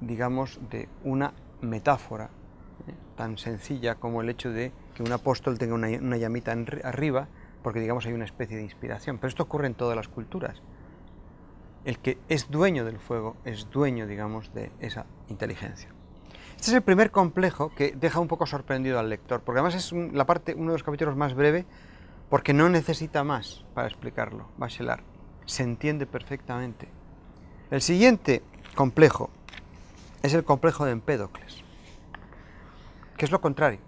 digamos, de una metáfora ¿eh? tan sencilla como el hecho de que un apóstol tenga una, llamita arriba, porque digamos hay una especie de inspiración. Pero esto ocurre en todas las culturas. El que es dueño del fuego es dueño, digamos, de esa inteligencia. Este es el primer complejo que deja un poco sorprendido al lector, porque además es la parte, uno de los capítulos más breve, porque no necesita más para explicarlo, Bachelard. Se entiende perfectamente. El siguiente complejo es el complejo de Empédocles, que es lo contrario.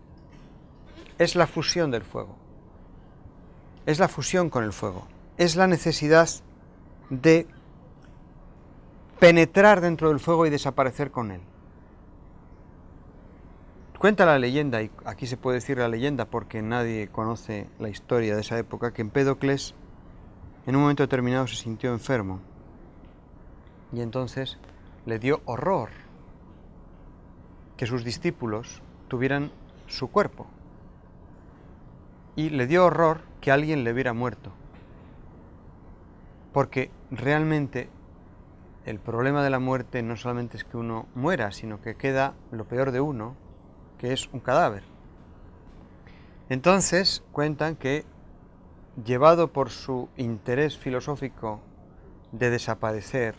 Es la fusión del fuego. Es la fusión con el fuego. Es la necesidad de penetrar dentro del fuego y desaparecer con él. Cuenta la leyenda, y aquí se puede decir la leyenda porque nadie conoce la historia de esa época, que Empédocles en un momento determinado se sintió enfermo y entonces le dio horror que sus discípulos tuvieran su cuerpo y le dio horror que alguien le hubiera muerto porque realmente el problema de la muerte no solamente es que uno muera, sino que queda lo peor de uno que es un cadáver. Entonces cuentan que, llevado por su interés filosófico de desaparecer,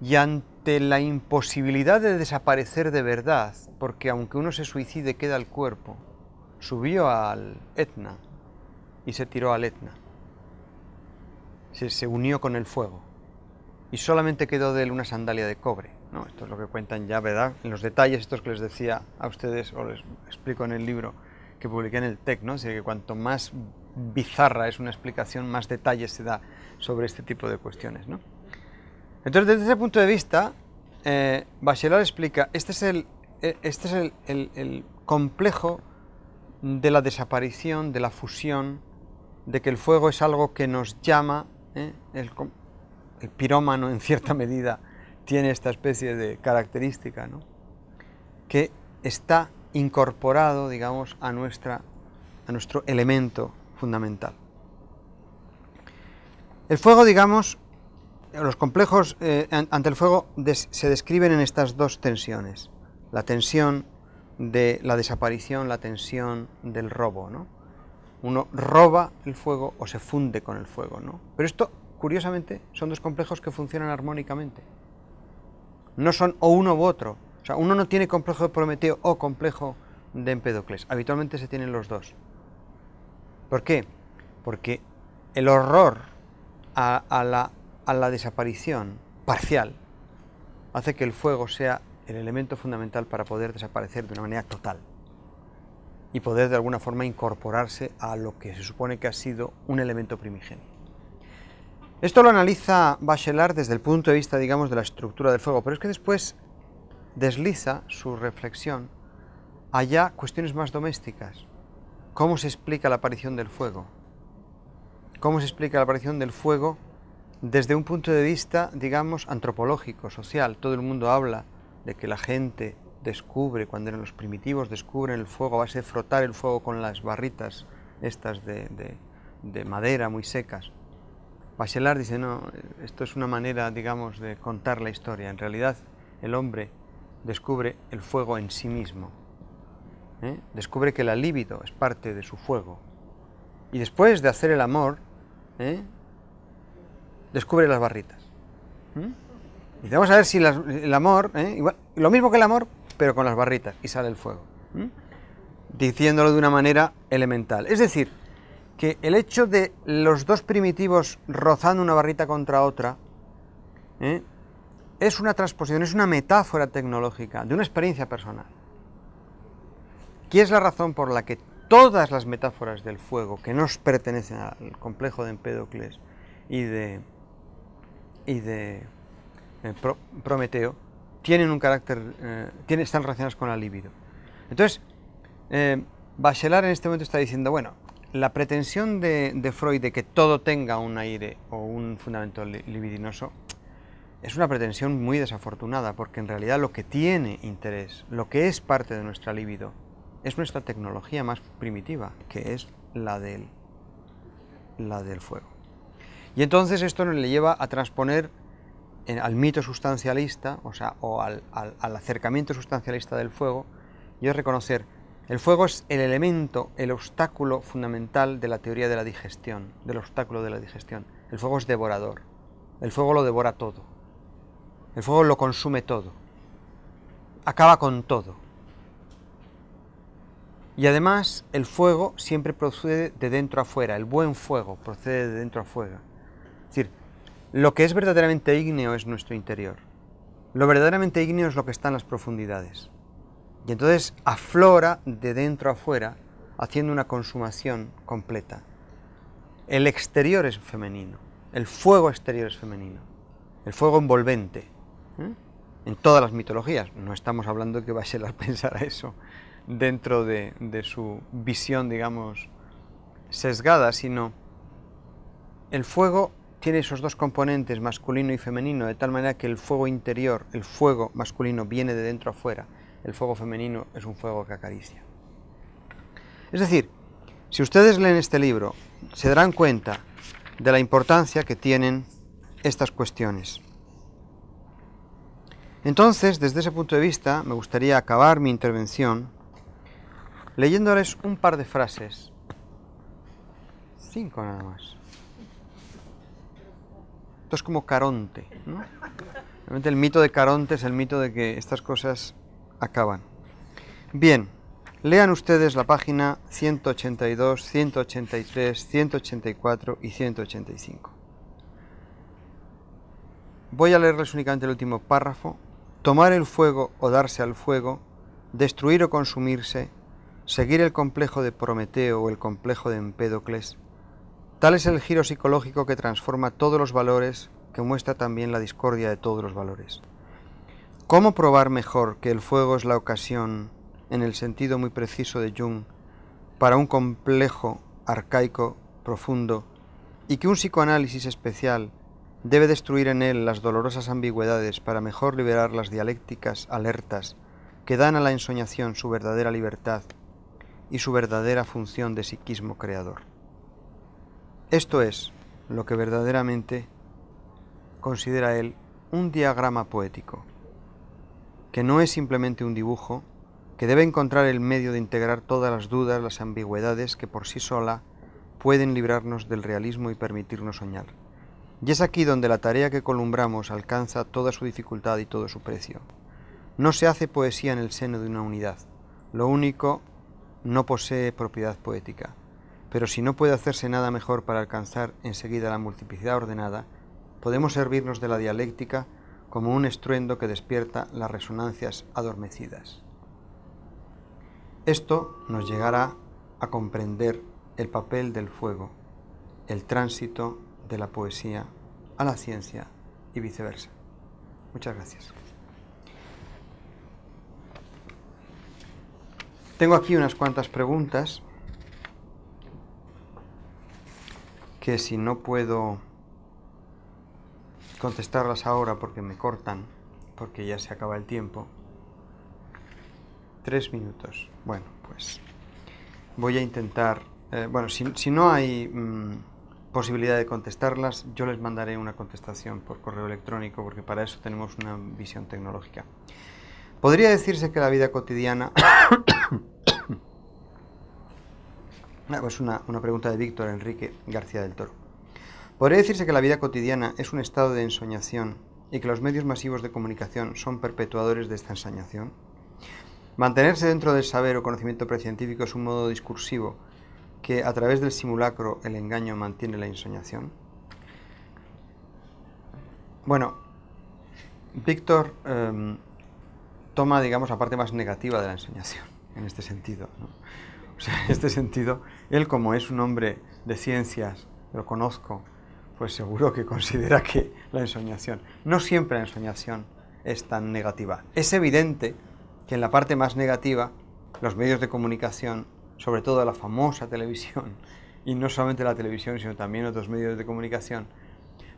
y ante la imposibilidad de desaparecer de verdad, porque aunque uno se suicide queda el cuerpo, subió al Etna y se tiró al Etna. Se, se unió con el fuego y solamente quedó de él una sandalia de cobre esto es lo que cuentan ya, ¿verdad? En los detalles, estos que les decía a ustedes, o les explico en el libro que publiqué en el TEC, ¿no? que cuanto más bizarra es una explicación, más detalles se da sobre este tipo de cuestiones, ¿no? Entonces, desde ese punto de vista, eh, Bachelard explica, este es, el, eh, este es el, complejo de la desaparición, de la fusión, de que el fuego es algo que nos llama, ¿eh? el, pirómano en cierta medida tiene esta especie de característica, ¿no? que está incorporado, digamos, a, nuestra, a nuestro elemento fundamental. El fuego, digamos, los complejos eh, ante el fuego se describen en estas dos tensiones, la tensión de la desaparición, la tensión del robo, ¿no? Uno roba el fuego o se funde con el fuego, ¿no? Pero esto, curiosamente, son dos complejos que funcionan armónicamente no son o uno u otro. O sea, uno no tiene complejo de Prometeo o complejo de Empedocles. Habitualmente se tienen los dos. ¿Por qué? Porque el horror a, a la desaparición parcial hace que el fuego sea el elemento fundamental para poder desaparecer de una manera total y poder de alguna forma incorporarse a lo que se supone que ha sido un elemento primigenio. Esto lo analiza Bachelard desde el punto de vista, digamos, de la estructura del fuego, pero es que después desliza su reflexión allá cuestiones más domésticas. ¿Cómo se explica la aparición del fuego? ¿Cómo se explica la aparición del fuego desde un punto de vista, digamos, antropológico, social? Todo el mundo habla de que la gente descubre, cuando eran los primitivos, descubren el fuego a base frotar el fuego con las barritas estas de madera muy secas. Bachelard dice, no, esto es una manera, digamos, de contar la historia. En realidad, el hombre descubre el fuego en sí mismo. ¿eh? Descubre que la libido es parte de su fuego. Y después de hacer el amor, ¿eh? descubre las barritas. ¿eh? Y vamos a ver si el amor, lo mismo que el amor, pero con las barritas, y sale el fuego. Diciéndolo de una manera elemental. Es decir, que el hecho de los dos primitivos rozando una barrita contra otra ¿eh? es una transposición, es una metáfora tecnológica de una experiencia personal. qué es la razón por la que todas las metáforas del fuego que nos pertenecen al complejo de Empédocles y de, y de eh, Prometeo tienen un carácter, eh, están relacionadas con la libido. Entonces, Bachelard en este momento está diciendo, bueno, la pretensión de, Freud de que todo tenga un aire o un fundamento libidinoso es una pretensión muy desafortunada, porque en realidad lo que tiene interés, lo que es parte de nuestra libido, es nuestra tecnología más primitiva, que es la del, la del fuego. Y entonces esto nos le lleva a transponer al mito sustancialista, o sea, o al, al acercamiento sustancialista del fuego, y es reconocer el fuego es el elemento, el obstáculo fundamental de la teoría de la digestión, del obstáculo de la digestión. El fuego es devorador. El fuego lo devora todo. El fuego lo consume todo. Acaba con todo. Y además el fuego siempre procede de dentro a fuera. El buen fuego procede de dentro a fuera. Es decir, lo que es verdaderamente ígneo es nuestro interior. Lo verdaderamente ígneo es lo que está en las profundidades. Y entonces aflora de dentro a fuera, haciendo una consumación completa. El exterior es femenino, el fuego exterior es femenino, el fuego envolvente. ¿eh? En todas las mitologías, no estamos hablando que pensar pensara eso dentro de, de su visión, digamos, sesgada, sino el fuego tiene esos dos componentes, masculino y femenino, de tal manera que el fuego interior, el fuego masculino, viene de dentro a fuera el fuego femenino es un fuego que acaricia. Es decir, si ustedes leen este libro, se darán cuenta de la importancia que tienen estas cuestiones. Entonces, desde ese punto de vista, me gustaría acabar mi intervención leyéndoles un par de frases, cinco nada más. Esto es como Caronte, Realmente el mito de Caronte es el mito de que estas cosas acaban. Bien, lean ustedes la página 182, 183, 184 y 185. Voy a leerles únicamente el último párrafo. Tomar el fuego o darse al fuego, destruir o consumirse, seguir el complejo de Prometeo o el complejo de Empédocles. Tal es el giro psicológico que transforma todos los valores, que muestra también la discordia de todos los valores. ¿Cómo probar mejor que el fuego es la ocasión, en el sentido muy preciso de Jung, para un complejo, arcaico, profundo, y que un psicoanálisis especial debe destruir en él las dolorosas ambigüedades para mejor liberar las dialécticas alertas que dan a la ensoñación su verdadera libertad y su verdadera función de psiquismo creador? Esto es lo que verdaderamente considera él un diagrama poético que no es simplemente un dibujo, que debe encontrar el medio de integrar todas las dudas, las ambigüedades que por sí sola pueden librarnos del realismo y permitirnos soñar. Y es aquí donde la tarea que columbramos alcanza toda su dificultad y todo su precio. No se hace poesía en el seno de una unidad. Lo único no posee propiedad poética. Pero si no puede hacerse nada mejor para alcanzar enseguida la multiplicidad ordenada, podemos servirnos de la dialéctica como un estruendo que despierta las resonancias adormecidas. Esto nos llegará a comprender el papel del fuego, el tránsito de la poesía a la ciencia y viceversa. Muchas gracias. Tengo aquí unas cuantas preguntas que si no puedo contestarlas ahora porque me cortan, porque ya se acaba el tiempo. Tres minutos. Bueno, pues voy a intentar... Eh, bueno, si, no hay mm, posibilidad de contestarlas, yo les mandaré una contestación por correo electrónico porque para eso tenemos una visión tecnológica. Podría decirse que la vida cotidiana... es una, una pregunta de Víctor Enrique García del Toro. Podría decirse que la vida cotidiana es un estado de ensoñación y que los medios masivos de comunicación son perpetuadores de esta ensañación? Mantenerse dentro del saber o conocimiento precientífico es un modo discursivo que a través del simulacro el engaño mantiene la ensoñación. Bueno, Víctor em, toma, digamos, la parte más negativa de la ensoñación en este sentido. en este sentido, él como es un hombre de ciencias, lo conozco, pues seguro que considera que la ensoñación, no siempre la ensoñación es tan negativa. Es evidente que en la parte más negativa, los medios de comunicación, sobre todo la famosa televisión, y no solamente la televisión, sino también otros medios de comunicación,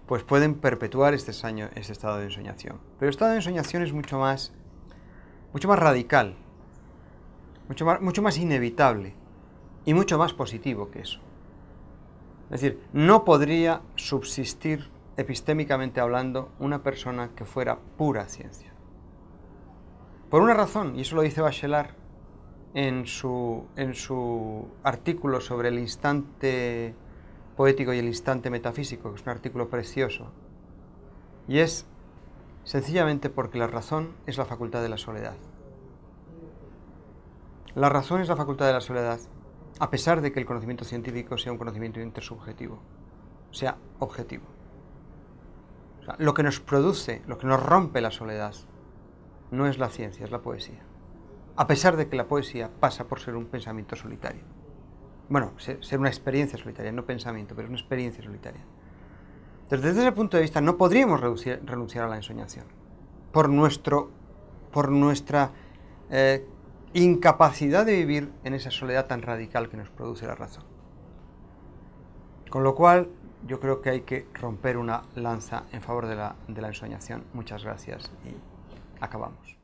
pues pueden perpetuar este, este estado de ensoñación. Pero el estado de ensoñación es mucho más, mucho más radical, mucho más, mucho más inevitable y mucho más positivo que eso. Es decir, no podría subsistir epistémicamente hablando una persona que fuera pura ciencia. Por una razón, y eso lo dice Bachelard en su, en su artículo sobre el instante poético y el instante metafísico, que es un artículo precioso, y es sencillamente porque la razón es la facultad de la soledad. La razón es la facultad de la soledad a pesar de que el conocimiento científico sea un conocimiento intersubjetivo, sea objetivo. lo que nos produce, lo que nos rompe la soledad, no es la ciencia, es la poesía. A pesar de que la poesía pasa por ser un pensamiento solitario. Bueno, ser una experiencia solitaria, no pensamiento, pero una experiencia solitaria. Entonces, desde ese punto de vista, no podríamos renunciar a la ensoñación por, nuestro, por nuestra eh, incapacidad de vivir en esa soledad tan radical que nos produce la razón. Con lo cual, yo creo que hay que romper una lanza en favor de la, de la ensoñación. Muchas gracias y acabamos.